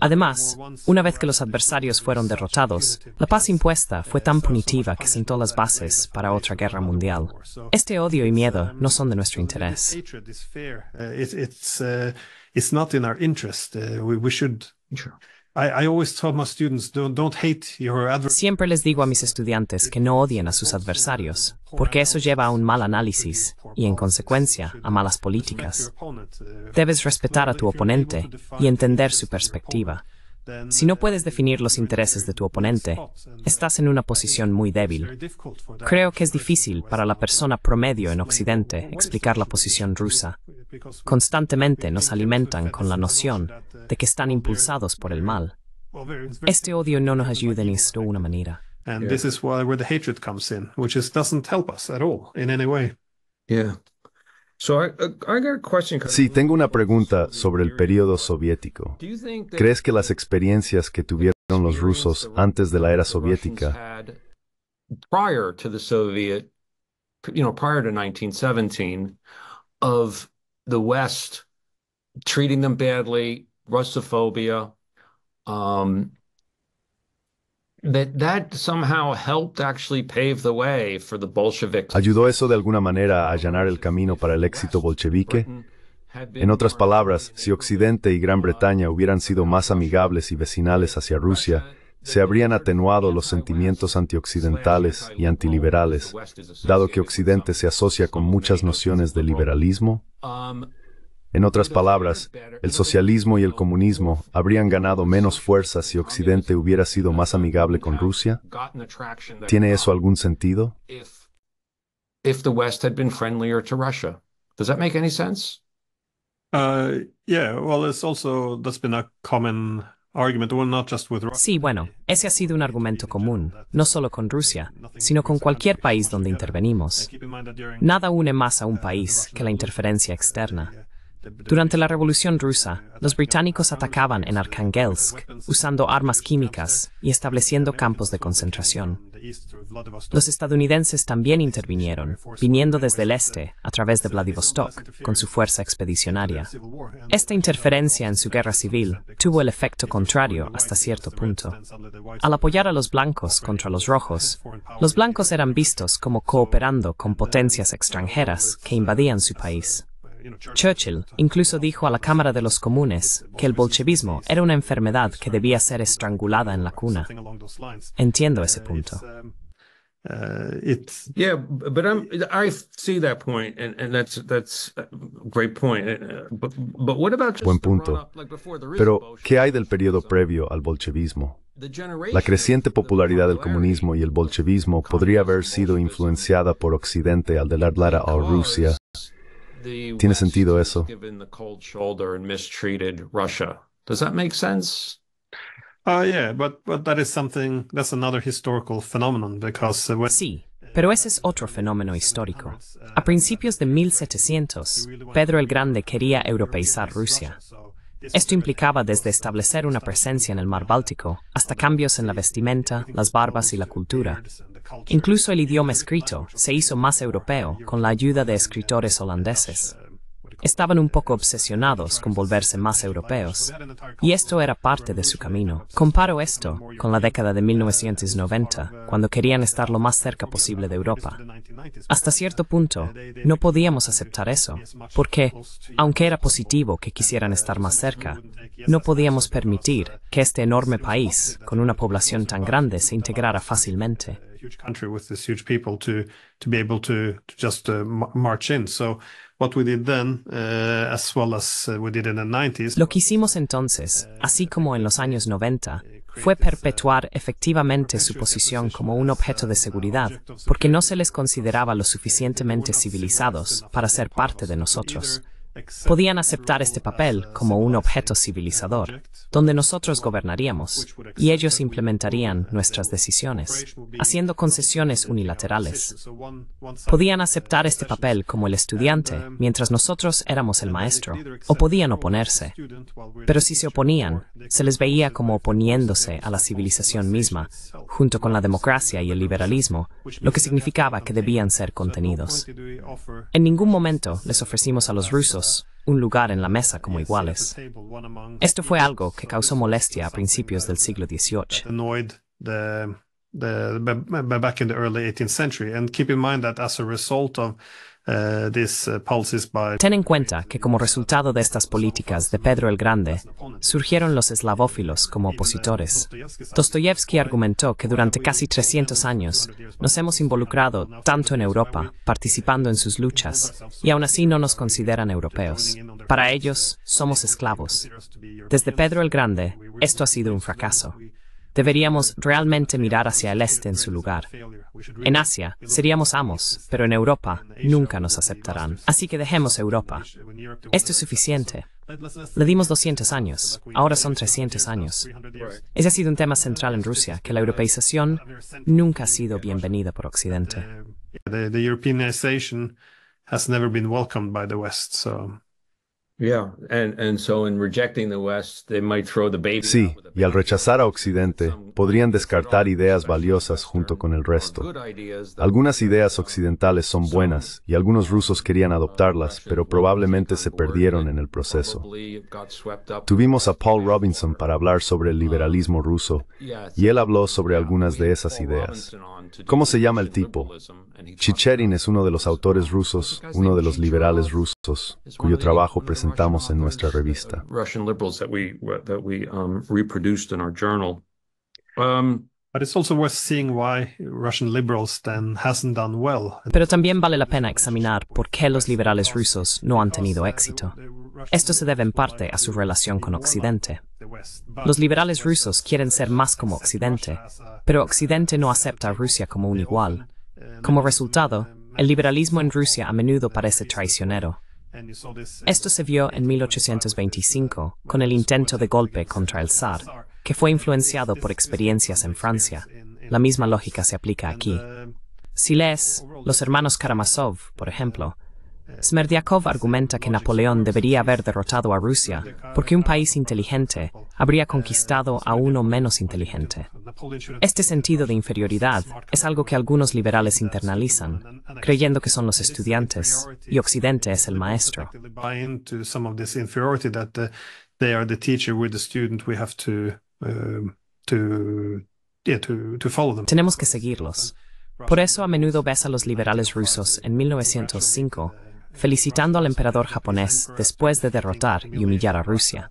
Speaker 3: Además, una vez que los adversarios fueron derrotados, la paz impuesta fue tan punitiva que sentó las bases para otra guerra mundial. Este odio y miedo no son de nuestro interés. Siempre les digo a mis estudiantes que no odien a sus adversarios, porque eso lleva a un mal análisis y, en consecuencia, a malas políticas. Uh, Debes respetar a tu oponente y entender su perspectiva. Si no puedes definir los intereses de tu oponente, estás en una posición muy débil. Creo que es difícil para la persona promedio en Occidente explicar la posición rusa. Constantemente nos alimentan con la noción de que están impulsados por el mal. Este odio no nos ayuda de ninguna manera. this is where the hatred comes in, which doesn't help us at all
Speaker 1: Sí,
Speaker 2: tengo una pregunta sobre el periodo soviético. ¿Crees que las experiencias que tuvieron los rusos antes de la era soviética
Speaker 1: 1917, treating them badly, Russophobia, um,
Speaker 2: ¿Ayudó eso de alguna manera a allanar el camino para el éxito bolchevique? En otras palabras, si Occidente y Gran Bretaña hubieran sido más amigables y vecinales hacia Rusia, se habrían atenuado los sentimientos antioccidentales y antiliberales, dado que Occidente se asocia con muchas nociones de liberalismo? En otras palabras, el socialismo y el comunismo habrían ganado menos fuerza si Occidente hubiera sido más amigable con Rusia. ¿Tiene eso algún sentido?
Speaker 3: Sí, bueno, ese ha sido un argumento común, no solo con Rusia, sino con cualquier país donde intervenimos. Nada une más a un país que la interferencia externa. Durante la Revolución rusa, los británicos atacaban en Arkhangelsk usando armas químicas y estableciendo campos de concentración. Los estadounidenses también intervinieron, viniendo desde el este a través de Vladivostok con su fuerza expedicionaria. Esta interferencia en su guerra civil tuvo el efecto contrario hasta cierto punto. Al apoyar a los blancos contra los rojos, los blancos eran vistos como cooperando con potencias extranjeras que invadían su país. Churchill incluso dijo a la Cámara de los Comunes que el bolchevismo era una enfermedad que debía ser estrangulada en la cuna. Entiendo ese punto.
Speaker 2: buen punto pero qué hay del periodo previo al bolchevismo la creciente popularidad del comunismo y el bolchevismo podría haber sido influenciada por Occidente al Lara a Rusia tiene sentido eso.
Speaker 3: sí, pero ese es otro fenómeno histórico. A principios de 1700, Pedro el Grande quería europeizar Rusia. Esto implicaba desde establecer una presencia en el mar Báltico hasta cambios en la vestimenta, las barbas y la cultura, Incluso el idioma escrito se hizo más europeo con la ayuda de escritores holandeses. Estaban un poco obsesionados con volverse más europeos, y esto era parte de su camino. Comparo esto con la década de 1990, cuando querían estar lo más cerca posible de Europa. Hasta cierto punto, no podíamos aceptar eso, porque, aunque era positivo que quisieran estar más cerca, no podíamos permitir que este enorme país, con una población tan grande, se integrara fácilmente. Lo que hicimos entonces, uh, así como en los años 90, uh, fue uh, perpetuar efectivamente su posición como un objeto de seguridad, porque no se les consideraba lo suficientemente civilizados para ser parte de nosotros podían aceptar este papel como un objeto civilizador, donde nosotros gobernaríamos y ellos implementarían nuestras decisiones, haciendo concesiones unilaterales. Podían aceptar este papel como el estudiante mientras nosotros éramos el maestro, o podían oponerse. Pero si se oponían, se les veía como oponiéndose a la civilización misma junto con la democracia y el liberalismo, lo que significaba que debían ser contenidos. En ningún momento les ofrecimos a los rusos un lugar en la mesa como iguales. Esto fue algo que causó molestia a principios del siglo XVIII. Uh, uh, Ten en cuenta que como resultado de estas políticas de Pedro el Grande, surgieron los eslavófilos como opositores. Dostoyevsky argumentó que durante casi 300 años nos hemos involucrado tanto en Europa, participando en sus luchas, y aún así no nos consideran europeos. Para ellos, somos esclavos. Desde Pedro el Grande, esto ha sido un fracaso. Deberíamos realmente mirar hacia el este en su lugar.
Speaker 4: En Asia seríamos
Speaker 3: amos, pero en Europa nunca nos aceptarán. Así que dejemos Europa. Esto es suficiente. Le dimos 200 años, ahora son 300 años. Ese ha sido un tema central en Rusia, que la europeización nunca ha sido bienvenida por Occidente.
Speaker 2: Sí, y al rechazar a Occidente, podrían descartar ideas valiosas junto con el resto. Algunas ideas occidentales son buenas y algunos rusos querían uh, adoptarlas, pero probablemente se perdieron en el proceso. Tuvimos a Paul Robinson para hablar sobre el uh, liberalismo ruso y él habló sobre algunas de esas ideas. ¿Cómo se llama el tipo? Chicherin es uno de los autores rusos, uno de los liberales rusos, cuyo trabajo presentó en nuestra revista.
Speaker 3: Pero también vale la pena examinar por qué los liberales rusos no han tenido éxito. Esto se debe en parte a su relación con Occidente. Los liberales rusos quieren ser más como Occidente, pero Occidente no acepta a Rusia como un igual. Como resultado, el liberalismo en Rusia a menudo parece traicionero. Esto se vio en 1825 con el intento de golpe contra el zar, que fue influenciado por experiencias en Francia. La misma lógica se aplica aquí. Um, si lees Los hermanos Karamazov, por ejemplo, Smerdiakov argumenta que Napoleón debería haber derrotado a Rusia porque un país inteligente habría conquistado a uno menos inteligente. Este sentido de inferioridad es algo que algunos liberales internalizan, creyendo que son los estudiantes y Occidente es el maestro. Tenemos que seguirlos. Por eso a menudo ves a los liberales rusos en 1905 felicitando al emperador japonés después de derrotar y humillar a Rusia.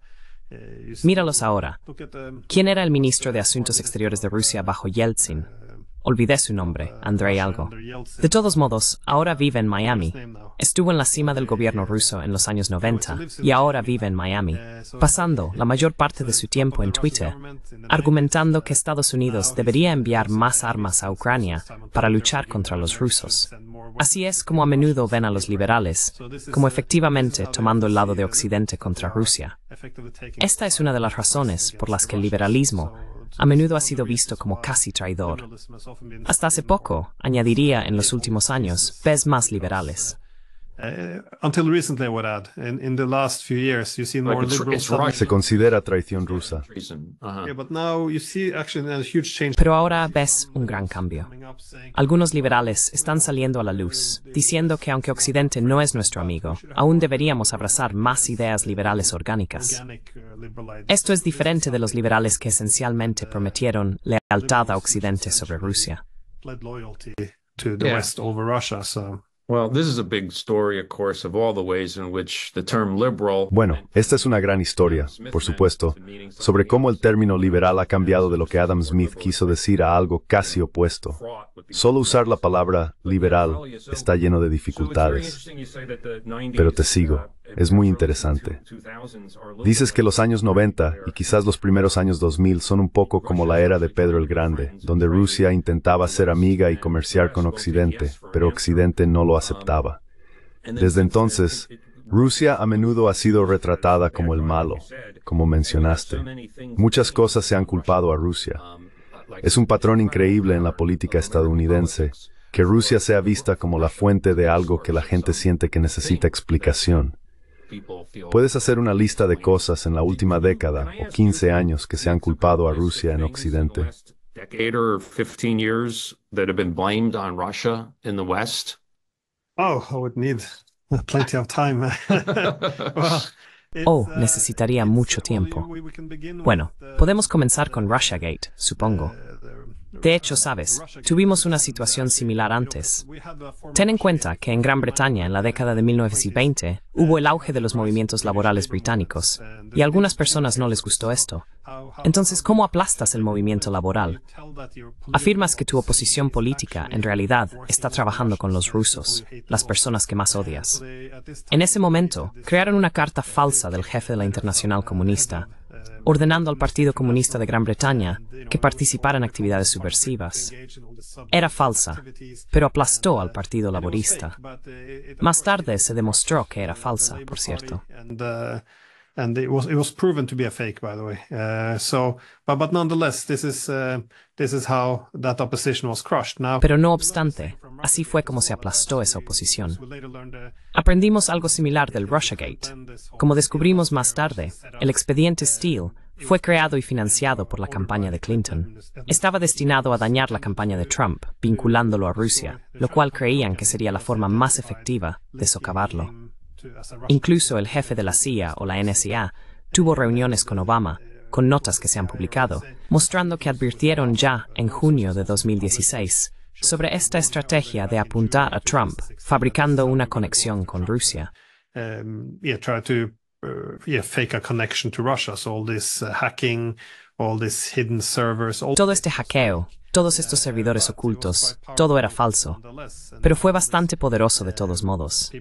Speaker 3: Míralos ahora. ¿Quién era el ministro de Asuntos Exteriores de Rusia bajo Yeltsin? Olvidé su nombre, ah, Andrei algo. De todos modos, ahora vive en Miami. Estuvo en la cima del gobierno ruso en los años 90 y ahora vive en Miami, eh, pasando la mayor parte de su tiempo en Twitter, argumentando que Estados Unidos debería enviar más armas a Ucrania para luchar contra los rusos. Así es como a menudo ven a los liberales, como efectivamente tomando el lado de Occidente contra Rusia. Esta es una de las razones por las que el liberalismo a menudo ha sido visto como casi traidor. Hasta hace poco, añadiría en los últimos años, ves más liberales. Uh, until recently, I would in, the last Se
Speaker 2: considera traición rusa.
Speaker 3: Pero ahora ves un gran cambio. Algunos liberales están saliendo a la luz, diciendo que aunque Occidente no es nuestro amigo, aún deberíamos abrazar más ideas liberales orgánicas.
Speaker 4: Uh, Esto
Speaker 3: es diferente de los liberales que esencialmente prometieron lealtad a Occidente sobre Rusia.
Speaker 2: Bueno, esta es una gran historia, por supuesto, sobre cómo el término liberal ha cambiado de lo que Adam Smith quiso decir a algo casi opuesto. Solo usar la palabra liberal está lleno de dificultades. Pero te sigo es muy interesante. Dices que los años 90 y quizás los primeros años 2000 son un poco como la era de Pedro el Grande, donde Rusia intentaba ser amiga y comerciar con Occidente, pero Occidente no lo aceptaba. Desde entonces, Rusia a menudo ha sido retratada como el malo, como mencionaste. Muchas cosas se han culpado a Rusia. Es un patrón increíble en la política estadounidense que Rusia sea vista como la fuente de algo que la gente siente que necesita explicación. Puedes hacer una lista de cosas en la última década o 15 años que se han culpado a Rusia en Occidente.
Speaker 3: Oh, necesitaría mucho tiempo. Bueno, uh, podemos comenzar con Russiagate, supongo. De hecho, sabes, tuvimos una situación similar antes. Ten en cuenta que en Gran Bretaña, en la década de 1920, hubo el auge de los movimientos laborales británicos, y a algunas personas no les gustó esto. Entonces, ¿cómo aplastas el movimiento laboral? Afirmas que tu oposición política, en realidad, está trabajando con los rusos, las personas que más odias. En ese momento, crearon una carta falsa del jefe de la Internacional Comunista, ordenando al Partido Comunista de Gran Bretaña que participara en actividades subversivas. Era falsa, pero aplastó al Partido Laborista. Más tarde se demostró que era falsa, por cierto. Pero no obstante, así fue como se aplastó esa oposición. Aprendimos algo similar del Russiagate. Como descubrimos más tarde, el expediente Steele fue creado y financiado por la campaña de Clinton. Estaba destinado a dañar la campaña de Trump, vinculándolo a Rusia, lo cual creían que sería la forma más efectiva de socavarlo. Incluso el jefe de la CIA o la NSA tuvo reuniones con Obama con notas que se han publicado, mostrando que advirtieron ya en junio de 2016 sobre esta estrategia de apuntar a Trump, fabricando una conexión con Rusia todo este hackeo, todos estos servidores ocultos, todo era falso, pero fue bastante poderoso de todos modos.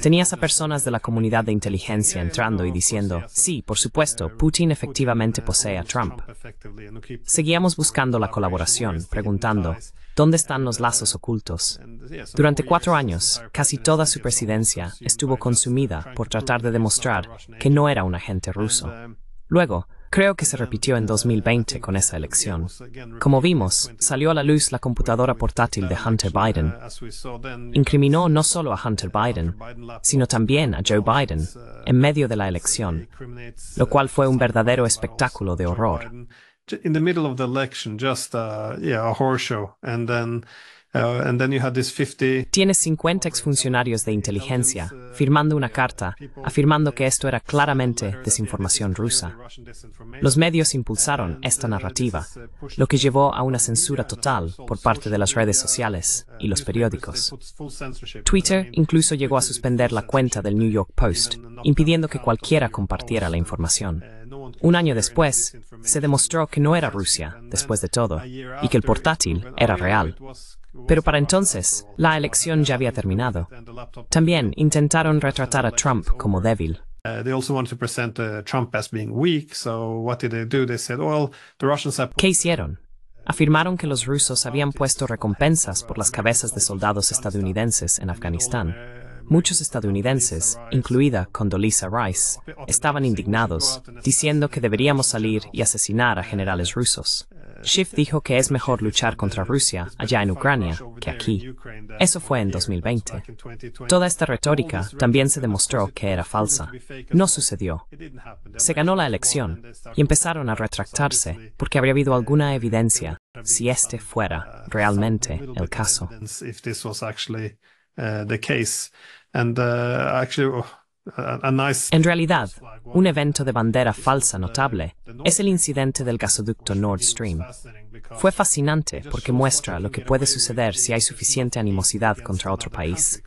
Speaker 3: Tenías a personas de la comunidad de inteligencia entrando y diciendo, sí, por supuesto, Putin efectivamente posee a Trump. Seguíamos buscando la colaboración, preguntando, ¿dónde están los lazos ocultos? Durante cuatro años, casi toda su presidencia estuvo consumida por tratar de demostrar que no era un agente ruso. Luego, Creo que se repitió en 2020 con esa elección. Como vimos, salió a la luz la computadora portátil de Hunter Biden. Incriminó no solo a Hunter Biden, sino también a Joe Biden en medio de la elección, lo cual fue un verdadero espectáculo de horror. Uh, Tienes 50 exfuncionarios de inteligencia firmando una carta afirmando que esto era claramente desinformación rusa. Los medios impulsaron esta narrativa, lo que llevó a una censura total por parte de las redes sociales y los periódicos. Twitter incluso llegó a suspender la cuenta del New York Post, impidiendo que cualquiera compartiera la información. Un año después, se demostró que no era Rusia, después de todo, y que el portátil era real. Pero para entonces, la elección ya había terminado. También intentaron retratar a Trump como débil. ¿Qué hicieron? afirmaron que los rusos habían puesto recompensas por las cabezas de soldados estadounidenses en Afganistán. Muchos estadounidenses, incluida Condoleezza Rice, estaban indignados, diciendo que deberíamos salir y asesinar a generales rusos. Schiff dijo que es mejor luchar contra Rusia allá en Ucrania que aquí. Eso fue en 2020. Toda esta retórica también se demostró que era falsa. No sucedió. Se ganó la elección y empezaron a retractarse porque habría habido alguna evidencia si este fuera realmente el caso. En realidad, un evento de bandera falsa notable es el incidente del gasoducto Nord Stream. Fue fascinante porque muestra lo que puede suceder si hay suficiente animosidad contra otro país.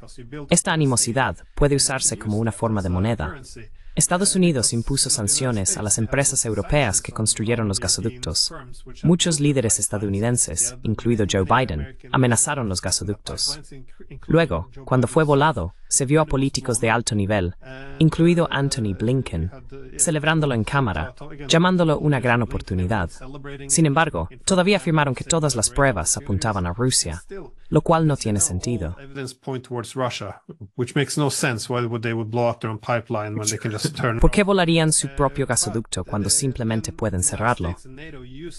Speaker 3: Esta animosidad puede usarse como una forma de moneda. Estados Unidos impuso sanciones a las empresas europeas que construyeron los gasoductos. Muchos líderes estadounidenses, incluido Joe Biden, amenazaron los gasoductos. Luego, cuando fue volado, se vio a políticos de alto nivel, incluido Anthony Blinken, celebrándolo en cámara, llamándolo una gran oportunidad. Sin embargo, todavía afirmaron que todas las pruebas apuntaban a Rusia, lo cual no tiene sentido. ¿Por qué volarían su propio gasoducto cuando simplemente pueden cerrarlo?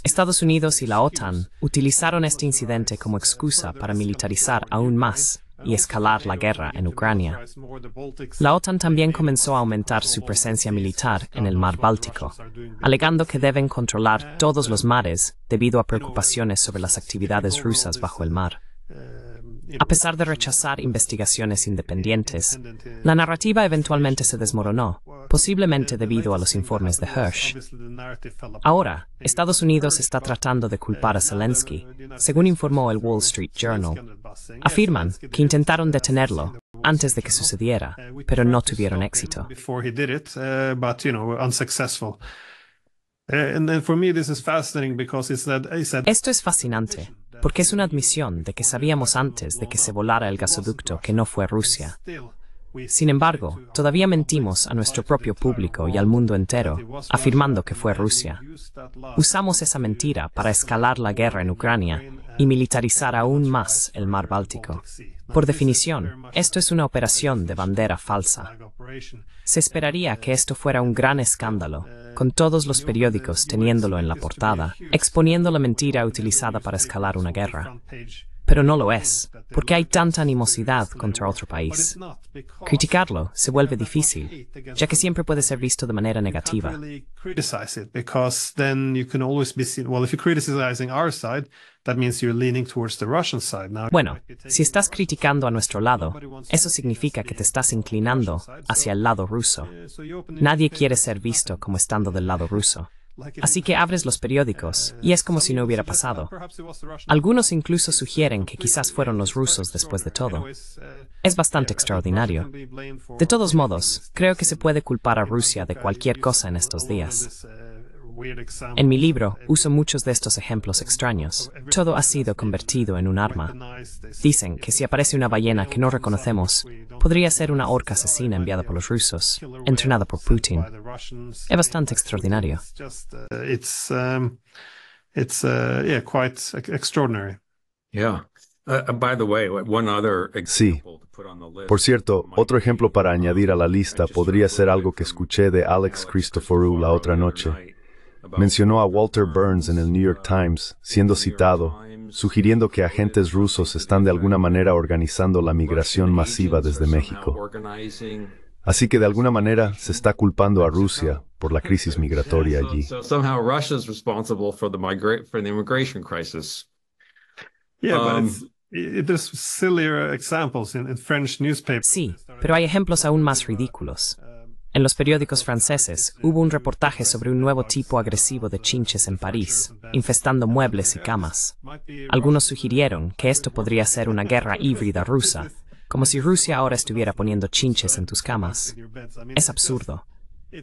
Speaker 3: Estados Unidos y la OTAN utilizaron este incidente como excusa para militarizar aún más y escalar la guerra en Ucrania. La OTAN también comenzó a aumentar su presencia militar en el mar Báltico, alegando que deben controlar todos los mares debido a preocupaciones sobre las actividades rusas bajo el mar. A pesar de rechazar investigaciones independientes, la narrativa eventualmente se desmoronó, posiblemente debido a los informes de Hirsch. Ahora, Estados Unidos está tratando de culpar a Zelensky, según informó el Wall Street Journal, Afirman que intentaron detenerlo antes de que sucediera, eh, pero no tuvieron éxito. Esto es fascinante porque es una admisión de que sabíamos antes de que se volara el gasoducto que no fue Rusia. Sin embargo, todavía mentimos a nuestro propio público y al mundo entero, afirmando que fue Rusia. Usamos esa mentira para escalar la guerra en Ucrania y militarizar aún más el mar Báltico. Por definición, esto es una operación de bandera falsa. Se esperaría que esto fuera un gran escándalo, con todos los periódicos teniéndolo en la portada, exponiendo la mentira utilizada para escalar una guerra. Pero no lo es, porque hay tanta animosidad contra otro país. Criticarlo se vuelve difícil, ya que siempre puede ser visto de manera negativa. Bueno, si estás criticando a nuestro lado, eso significa que te estás inclinando hacia el lado ruso. Eh, Nadie quiere ser visto como estando del lado ruso. Así que abres los periódicos uh, y es como si no hubiera uh, pasado. Algunos incluso sugieren que quizás fueron los rusos después de todo. Uh, es bastante extraordinario. De todos modos, creo que se puede culpar a Rusia de cualquier cosa en estos días. En mi libro uso muchos de estos ejemplos extraños. Todo ha sido convertido en un arma. Dicen que si aparece una ballena que no reconocemos, podría ser una orca asesina enviada por los rusos, entrenada por Putin. Es bastante extraordinario.
Speaker 2: Sí. Por cierto, otro ejemplo para añadir a la lista podría ser algo que escuché de Alex Rue la otra noche mencionó a Walter Burns en el New York Times, siendo citado, sugiriendo que agentes rusos están de alguna manera organizando la migración masiva desde México. Así que de alguna manera se está culpando a Rusia por la crisis migratoria allí.
Speaker 3: Sí, pero hay ejemplos aún más ridículos. En los periódicos franceses hubo un reportaje sobre un nuevo tipo agresivo de chinches en París, infestando muebles y camas. Algunos sugirieron que esto podría ser una guerra híbrida rusa, como si Rusia ahora estuviera poniendo chinches en tus camas. Es absurdo.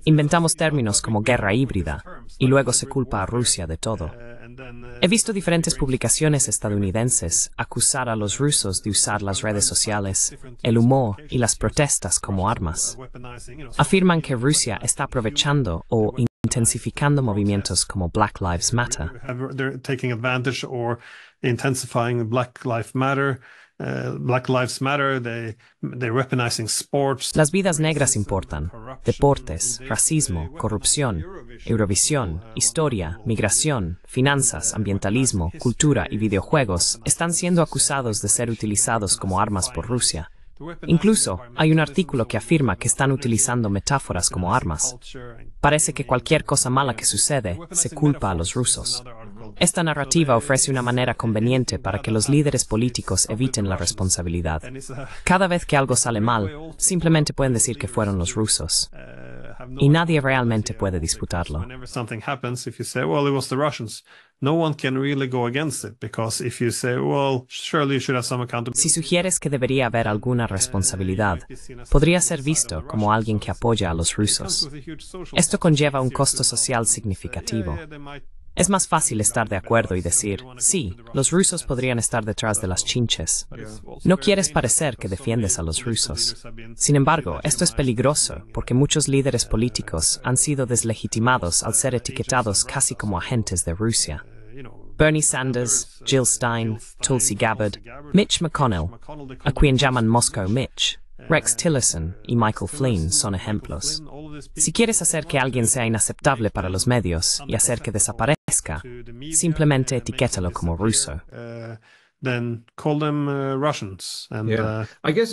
Speaker 3: Inventamos términos como guerra híbrida y luego se culpa a Rusia de todo. He visto diferentes publicaciones estadounidenses acusar a los rusos de usar las redes sociales, el humor y las protestas como armas. Afirman que Rusia está aprovechando o intensificando movimientos como Black Lives Matter.
Speaker 4: Uh, Black Lives Matter,
Speaker 3: Las vidas negras importan. Deportes, racismo, corrupción, Eurovisión, historia, migración, finanzas, ambientalismo, cultura y videojuegos están siendo acusados de ser utilizados como armas por Rusia. Incluso hay un artículo que afirma que están utilizando metáforas como armas. Parece que cualquier cosa mala que sucede se culpa a los rusos. Esta narrativa ofrece una manera conveniente para que los líderes políticos eviten la responsabilidad. Cada vez que algo sale mal, simplemente pueden decir que fueron los rusos. Y nadie realmente puede disputarlo. Si sugieres que debería haber alguna eh, responsabilidad, podría ser visto como alguien que apoya a los rusos. Esto conlleva un costo social significativo. Es más fácil estar de acuerdo y decir, sí, los rusos podrían estar detrás de las chinches. No quieres parecer que defiendes a los rusos. Sin embargo, esto es peligroso porque muchos líderes políticos han sido deslegitimados al ser etiquetados casi como agentes de Rusia. Bernie Sanders, Jill Stein, Tulsi Gabbard, Mitch McConnell, a quien llaman Moscow Mitch, Rex Tillerson y Michael Flynn son ejemplos. Si quieres hacer que alguien sea inaceptable para los medios y hacer que desaparezca, simplemente etiquétalo como
Speaker 2: ruso.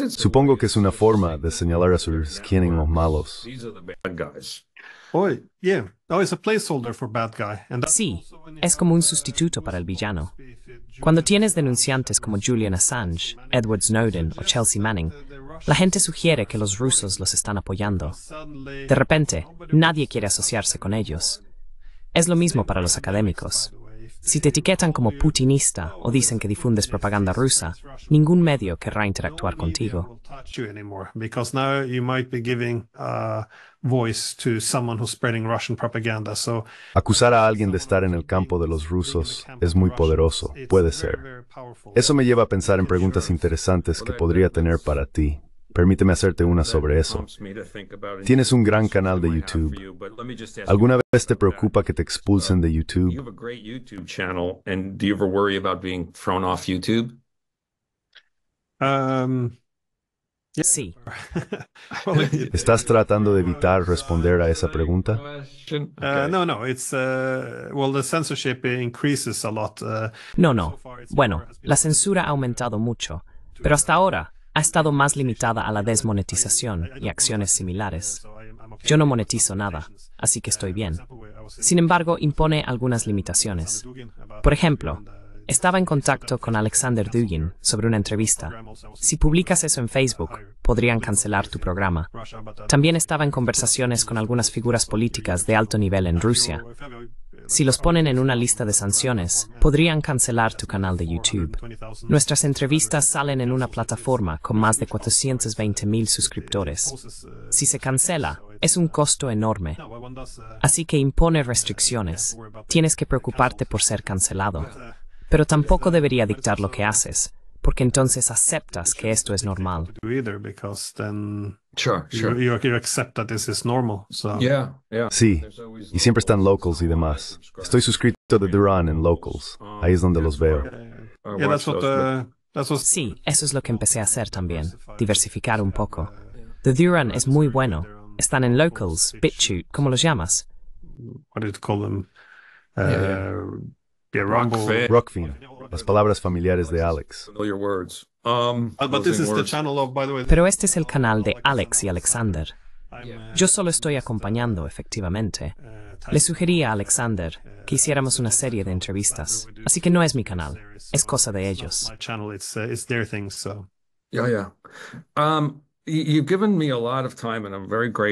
Speaker 2: Supongo que es una forma de señalar a sus quienes los malos.
Speaker 3: Sí, es como un sustituto para el villano. Cuando tienes denunciantes como Julian Assange, Edward Snowden o Chelsea Manning, la gente sugiere que los rusos los están apoyando. De repente, nadie quiere asociarse con ellos. Es lo mismo para los académicos. Si te etiquetan como putinista o dicen que difundes propaganda rusa, ningún medio querrá interactuar contigo.
Speaker 2: Acusar a alguien de estar en el campo de los rusos es muy poderoso, puede ser. Eso me lleva a pensar en preguntas interesantes que podría tener para ti. Permíteme hacerte una sobre eso. Tienes un gran canal de YouTube. ¿Alguna vez te preocupa que te expulsen de uh, YouTube? sí. ¿Estás tratando de evitar uh, responder a esa pregunta?
Speaker 4: Uh, no,
Speaker 3: no. Bueno, la censura ha aumentado mucho, pero hasta ahora ha estado más limitada a la desmonetización y acciones similares. Yo no monetizo nada, así que estoy bien. Sin embargo, impone algunas limitaciones. Por ejemplo, estaba en contacto con Alexander Dugin sobre una entrevista. Si publicas eso en Facebook, podrían cancelar tu programa. También estaba en conversaciones con algunas figuras políticas de alto nivel en Rusia. Si los ponen en una lista de sanciones, podrían cancelar tu canal de YouTube. Nuestras entrevistas salen en una plataforma con más de mil suscriptores. Si se cancela, es un costo enorme. Así que impone restricciones. Tienes que preocuparte por ser cancelado. Pero tampoco debería dictar lo que haces, porque entonces aceptas que esto es normal.
Speaker 2: Sí, y siempre están locals y demás. Estoy suscrito de Duran en locals. Ah, Ahí es donde los veo.
Speaker 4: Oh,
Speaker 3: uh, sí, eso es lo que empecé a hacer también, diversificar un poco. The Duran es muy bueno. Están en locals, BitChute, ¿cómo los llamas? What you uh,
Speaker 2: las palabras familiares de Alex. Um,
Speaker 3: Pero este es el canal de Alex y Alexander. Uh, Yo solo estoy acompañando, efectivamente. Uh, Le sugería a Alexander uh, que hiciéramos una serie de entrevistas, así que no es mi canal, es cosa de ellos.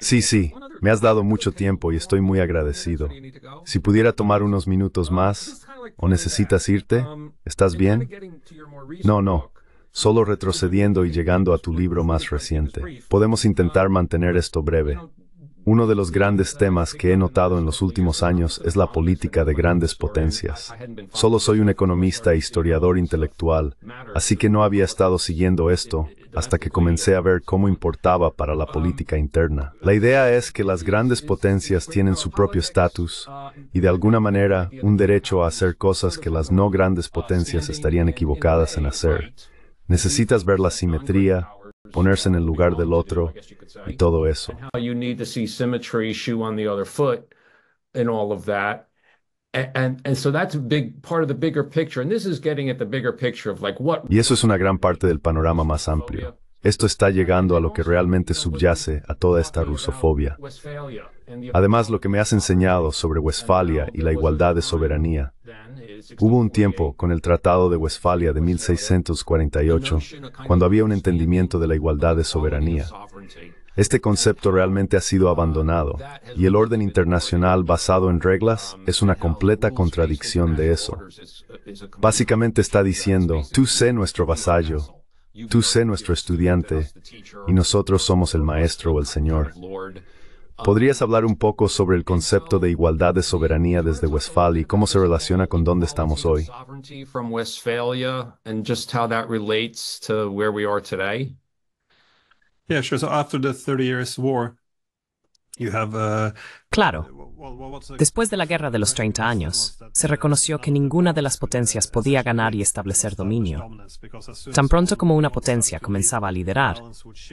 Speaker 2: Sí, sí, me has dado mucho tiempo y estoy muy agradecido. Si pudiera tomar unos minutos um, más, ¿O necesitas irte? ¿Estás bien? No, no. Solo retrocediendo y llegando a tu libro más reciente. Podemos intentar mantener esto breve. Uno de los grandes temas que he notado en los últimos años es la política de grandes potencias. Solo soy un economista e historiador intelectual, así que no había estado siguiendo esto, hasta que comencé a ver cómo importaba para la política interna. La idea es que las grandes potencias tienen su propio estatus y de alguna manera un derecho a hacer cosas que las no grandes potencias estarían equivocadas en hacer. Necesitas ver la simetría, ponerse en el lugar del otro y todo eso. Y eso es una gran parte del panorama más amplio. Esto está llegando a lo que realmente subyace a toda esta rusofobia. Además, lo que me has enseñado sobre Westfalia y la igualdad de soberanía. Hubo un tiempo, con el Tratado de Westfalia de 1648, cuando había un entendimiento de la igualdad de soberanía. Este concepto realmente ha sido abandonado, y el orden internacional basado en reglas es una completa contradicción de eso. Básicamente está diciendo, tú sé nuestro vasallo, tú sé nuestro estudiante, y nosotros somos el maestro o el señor. ¿Podrías hablar un poco sobre el concepto de igualdad de soberanía desde Westfalia y cómo se relaciona con dónde estamos hoy?
Speaker 3: Claro, después de la Guerra de los 30 años, se reconoció que ninguna de las potencias podía ganar y establecer dominio. Tan pronto como una potencia comenzaba a liderar,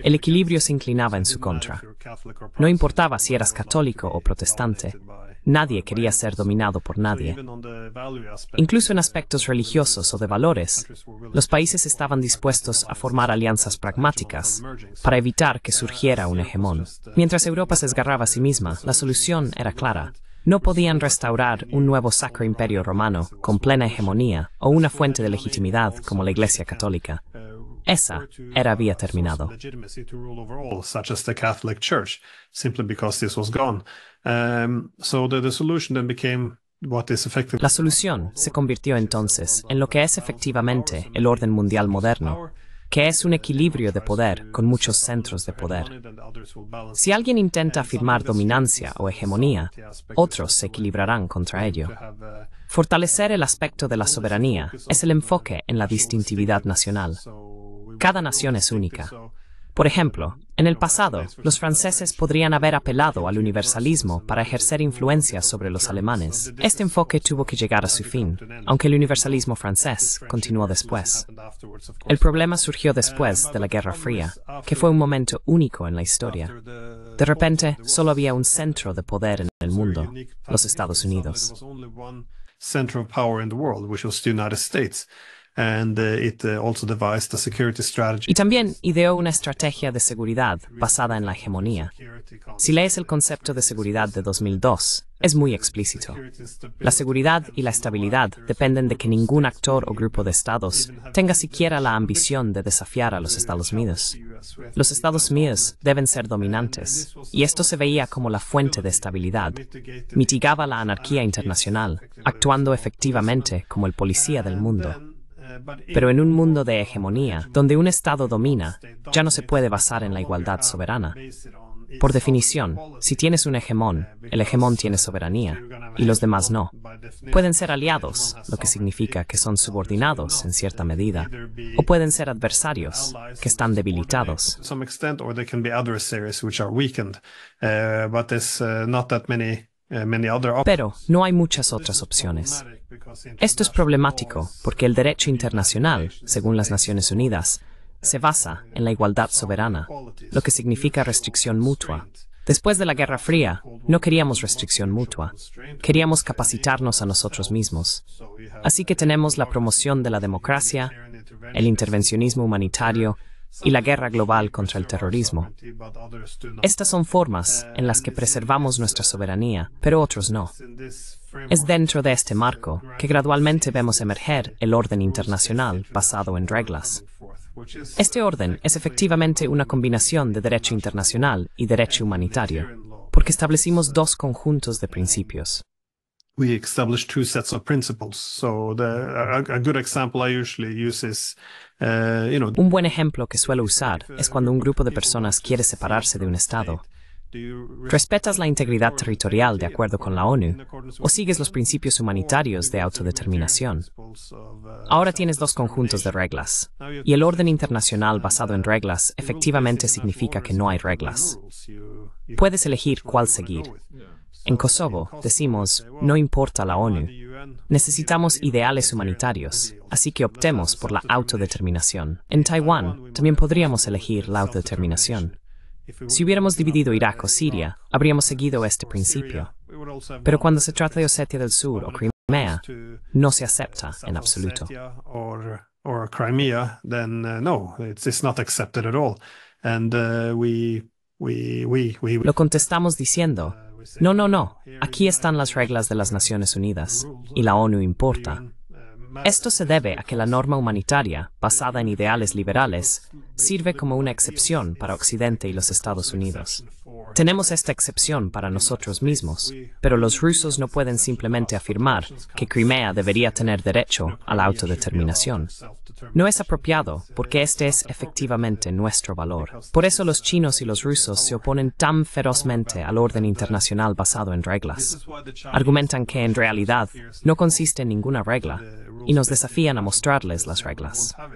Speaker 3: el equilibrio se inclinaba en su contra. No importaba si eras católico o protestante, Nadie quería ser dominado por nadie. Incluso en aspectos religiosos o de valores, los países estaban dispuestos a formar alianzas pragmáticas para evitar que surgiera un hegemón. Mientras Europa se desgarraba a sí misma, la solución era clara. No podían restaurar un nuevo sacro imperio romano con plena hegemonía o una fuente de legitimidad como la Iglesia Católica esa era había uh, terminado. La solución se convirtió entonces en lo que es efectivamente el orden mundial moderno que es un equilibrio de poder con muchos centros de poder. Si alguien intenta afirmar dominancia o hegemonía, otros se equilibrarán contra ello. Fortalecer el aspecto de la soberanía es el enfoque en la distintividad nacional. Cada nación es única. Por ejemplo, en el pasado, los franceses podrían haber apelado al universalismo para ejercer influencia sobre los alemanes. Este enfoque tuvo que llegar a su fin, aunque el universalismo francés continuó después. El problema surgió después de la Guerra Fría, que fue un momento único en la historia. De repente, solo había un centro de poder en el mundo, los Estados Unidos.
Speaker 4: Uh, uh,
Speaker 3: y también ideó una estrategia de seguridad basada en la hegemonía. Si lees el concepto de seguridad de 2002, es muy explícito. La seguridad y la estabilidad dependen de que ningún actor o grupo de estados tenga siquiera la ambición de desafiar a los Estados Unidos. Los Estados Unidos deben ser dominantes, y esto se veía como la fuente de estabilidad. Mitigaba la anarquía internacional, actuando efectivamente como el policía del mundo. Pero en un mundo de hegemonía, donde un Estado domina, ya no se puede basar en la igualdad soberana. Por definición, si tienes un hegemón, el hegemón tiene soberanía y los demás no. Pueden ser aliados, lo que significa que son subordinados en cierta medida, o pueden ser adversarios, que están debilitados. Eh, Pero no hay muchas otras opciones. Esto es problemático porque el derecho internacional, según las Naciones Unidas, se basa en la igualdad soberana, lo que significa restricción mutua. Después de la Guerra Fría, no queríamos restricción mutua, queríamos capacitarnos a nosotros mismos. Así que tenemos la promoción de la democracia, el intervencionismo humanitario y la guerra global contra el terrorismo. Estas son formas en las que preservamos nuestra soberanía, pero otros no. Es dentro de este marco que gradualmente vemos emerger el orden internacional basado en reglas. Este orden es efectivamente una combinación de derecho internacional y derecho humanitario, porque establecimos dos conjuntos de principios. we two sets of principles. So a, good example I usually use is eh, un buen ejemplo que suelo usar es cuando un grupo de personas quiere separarse de un Estado. ¿Respetas la integridad territorial de acuerdo con la ONU o sigues los principios humanitarios de autodeterminación? Ahora tienes dos conjuntos de reglas, y el orden internacional basado en reglas efectivamente significa que no hay reglas. Puedes elegir cuál seguir. En Kosovo decimos, no importa la ONU, necesitamos ideales humanitarios, así que optemos por la autodeterminación. En Taiwán también podríamos elegir la autodeterminación. Si hubiéramos dividido Irak o Siria, habríamos seguido este principio. Pero cuando se trata de Osetia del Sur o Crimea, no se acepta en absoluto. Lo contestamos diciendo, no, no, no. Aquí están las reglas de las Naciones Unidas y la ONU importa. Esto se debe a que la norma humanitaria, basada en ideales liberales, sirve como una excepción para Occidente y los Estados Unidos. Tenemos esta excepción para nosotros mismos, pero los rusos no pueden simplemente afirmar que Crimea debería tener derecho a la autodeterminación. No es apropiado porque este es efectivamente nuestro valor. Por eso los chinos y los rusos se oponen tan ferozmente al orden internacional basado en reglas. Argumentan que en realidad no consiste en ninguna regla y nos desafían a mostrarles las reglas. La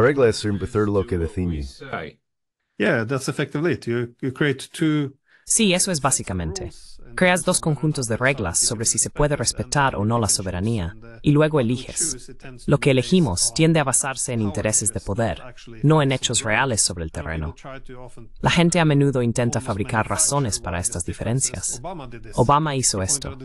Speaker 2: regla es lo que
Speaker 3: Sí, eso es básicamente. Creas dos conjuntos de reglas sobre si se puede respetar o no la soberanía y luego eliges. Lo que elegimos tiende a basarse en intereses de poder, no en hechos reales sobre el terreno. La gente a menudo intenta fabricar razones para estas diferencias. Obama hizo esto.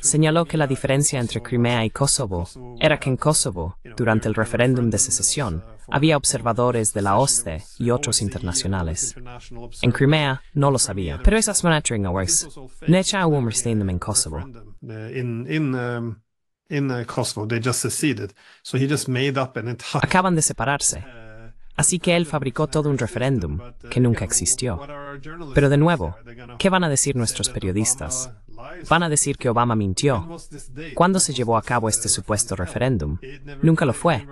Speaker 3: Señaló que la diferencia entre Crimea y Kosovo era que en Kosovo, durante el referéndum de secesión, había observadores de la OSCE y otros internacionales. En Crimea no lo sabía, pero esas monitoring hours no aún them in Kosovo. Acaban de separarse. Así que él fabricó todo un referéndum que nunca existió. Pero de nuevo, ¿qué van a decir nuestros periodistas? Van a decir que Obama mintió. ¿Cuándo se llevó a cabo este supuesto referéndum? Nunca lo fue.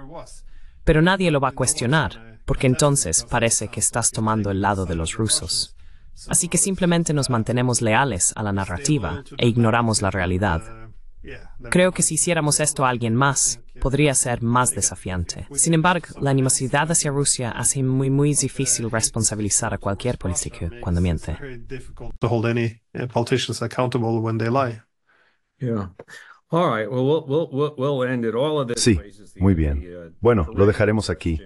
Speaker 3: Pero nadie lo va a cuestionar, porque entonces parece que estás tomando el lado de los rusos. Así que simplemente nos mantenemos leales a la narrativa e ignoramos la realidad. Creo que si hiciéramos esto a alguien más, podría ser más desafiante. Sin embargo, la animosidad hacia Rusia hace muy muy difícil responsabilizar a cualquier político cuando miente.
Speaker 2: Sí, muy bien. Bueno, lo dejaremos aquí.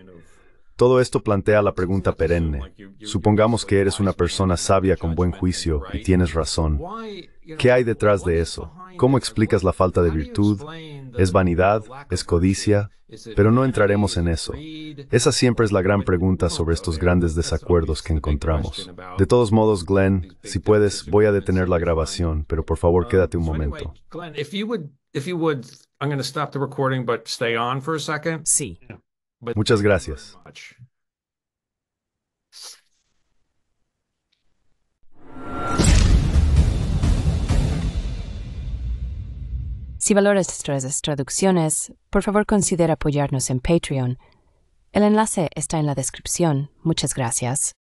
Speaker 2: Todo esto plantea la pregunta perenne. Supongamos que eres una persona sabia con buen juicio y tienes razón. ¿Qué hay detrás de eso? ¿Cómo explicas la falta de virtud? ¿Es vanidad? ¿Es codicia? Pero no entraremos en eso. Esa siempre es la gran pregunta sobre estos grandes desacuerdos que encontramos. De todos modos, Glenn, si puedes, voy a detener la grabación, pero por favor quédate un momento. Sí. Muchas gracias.
Speaker 3: Si valoras estas traducciones, por
Speaker 2: favor considera apoyarnos en Patreon. El enlace está en la descripción. Muchas gracias.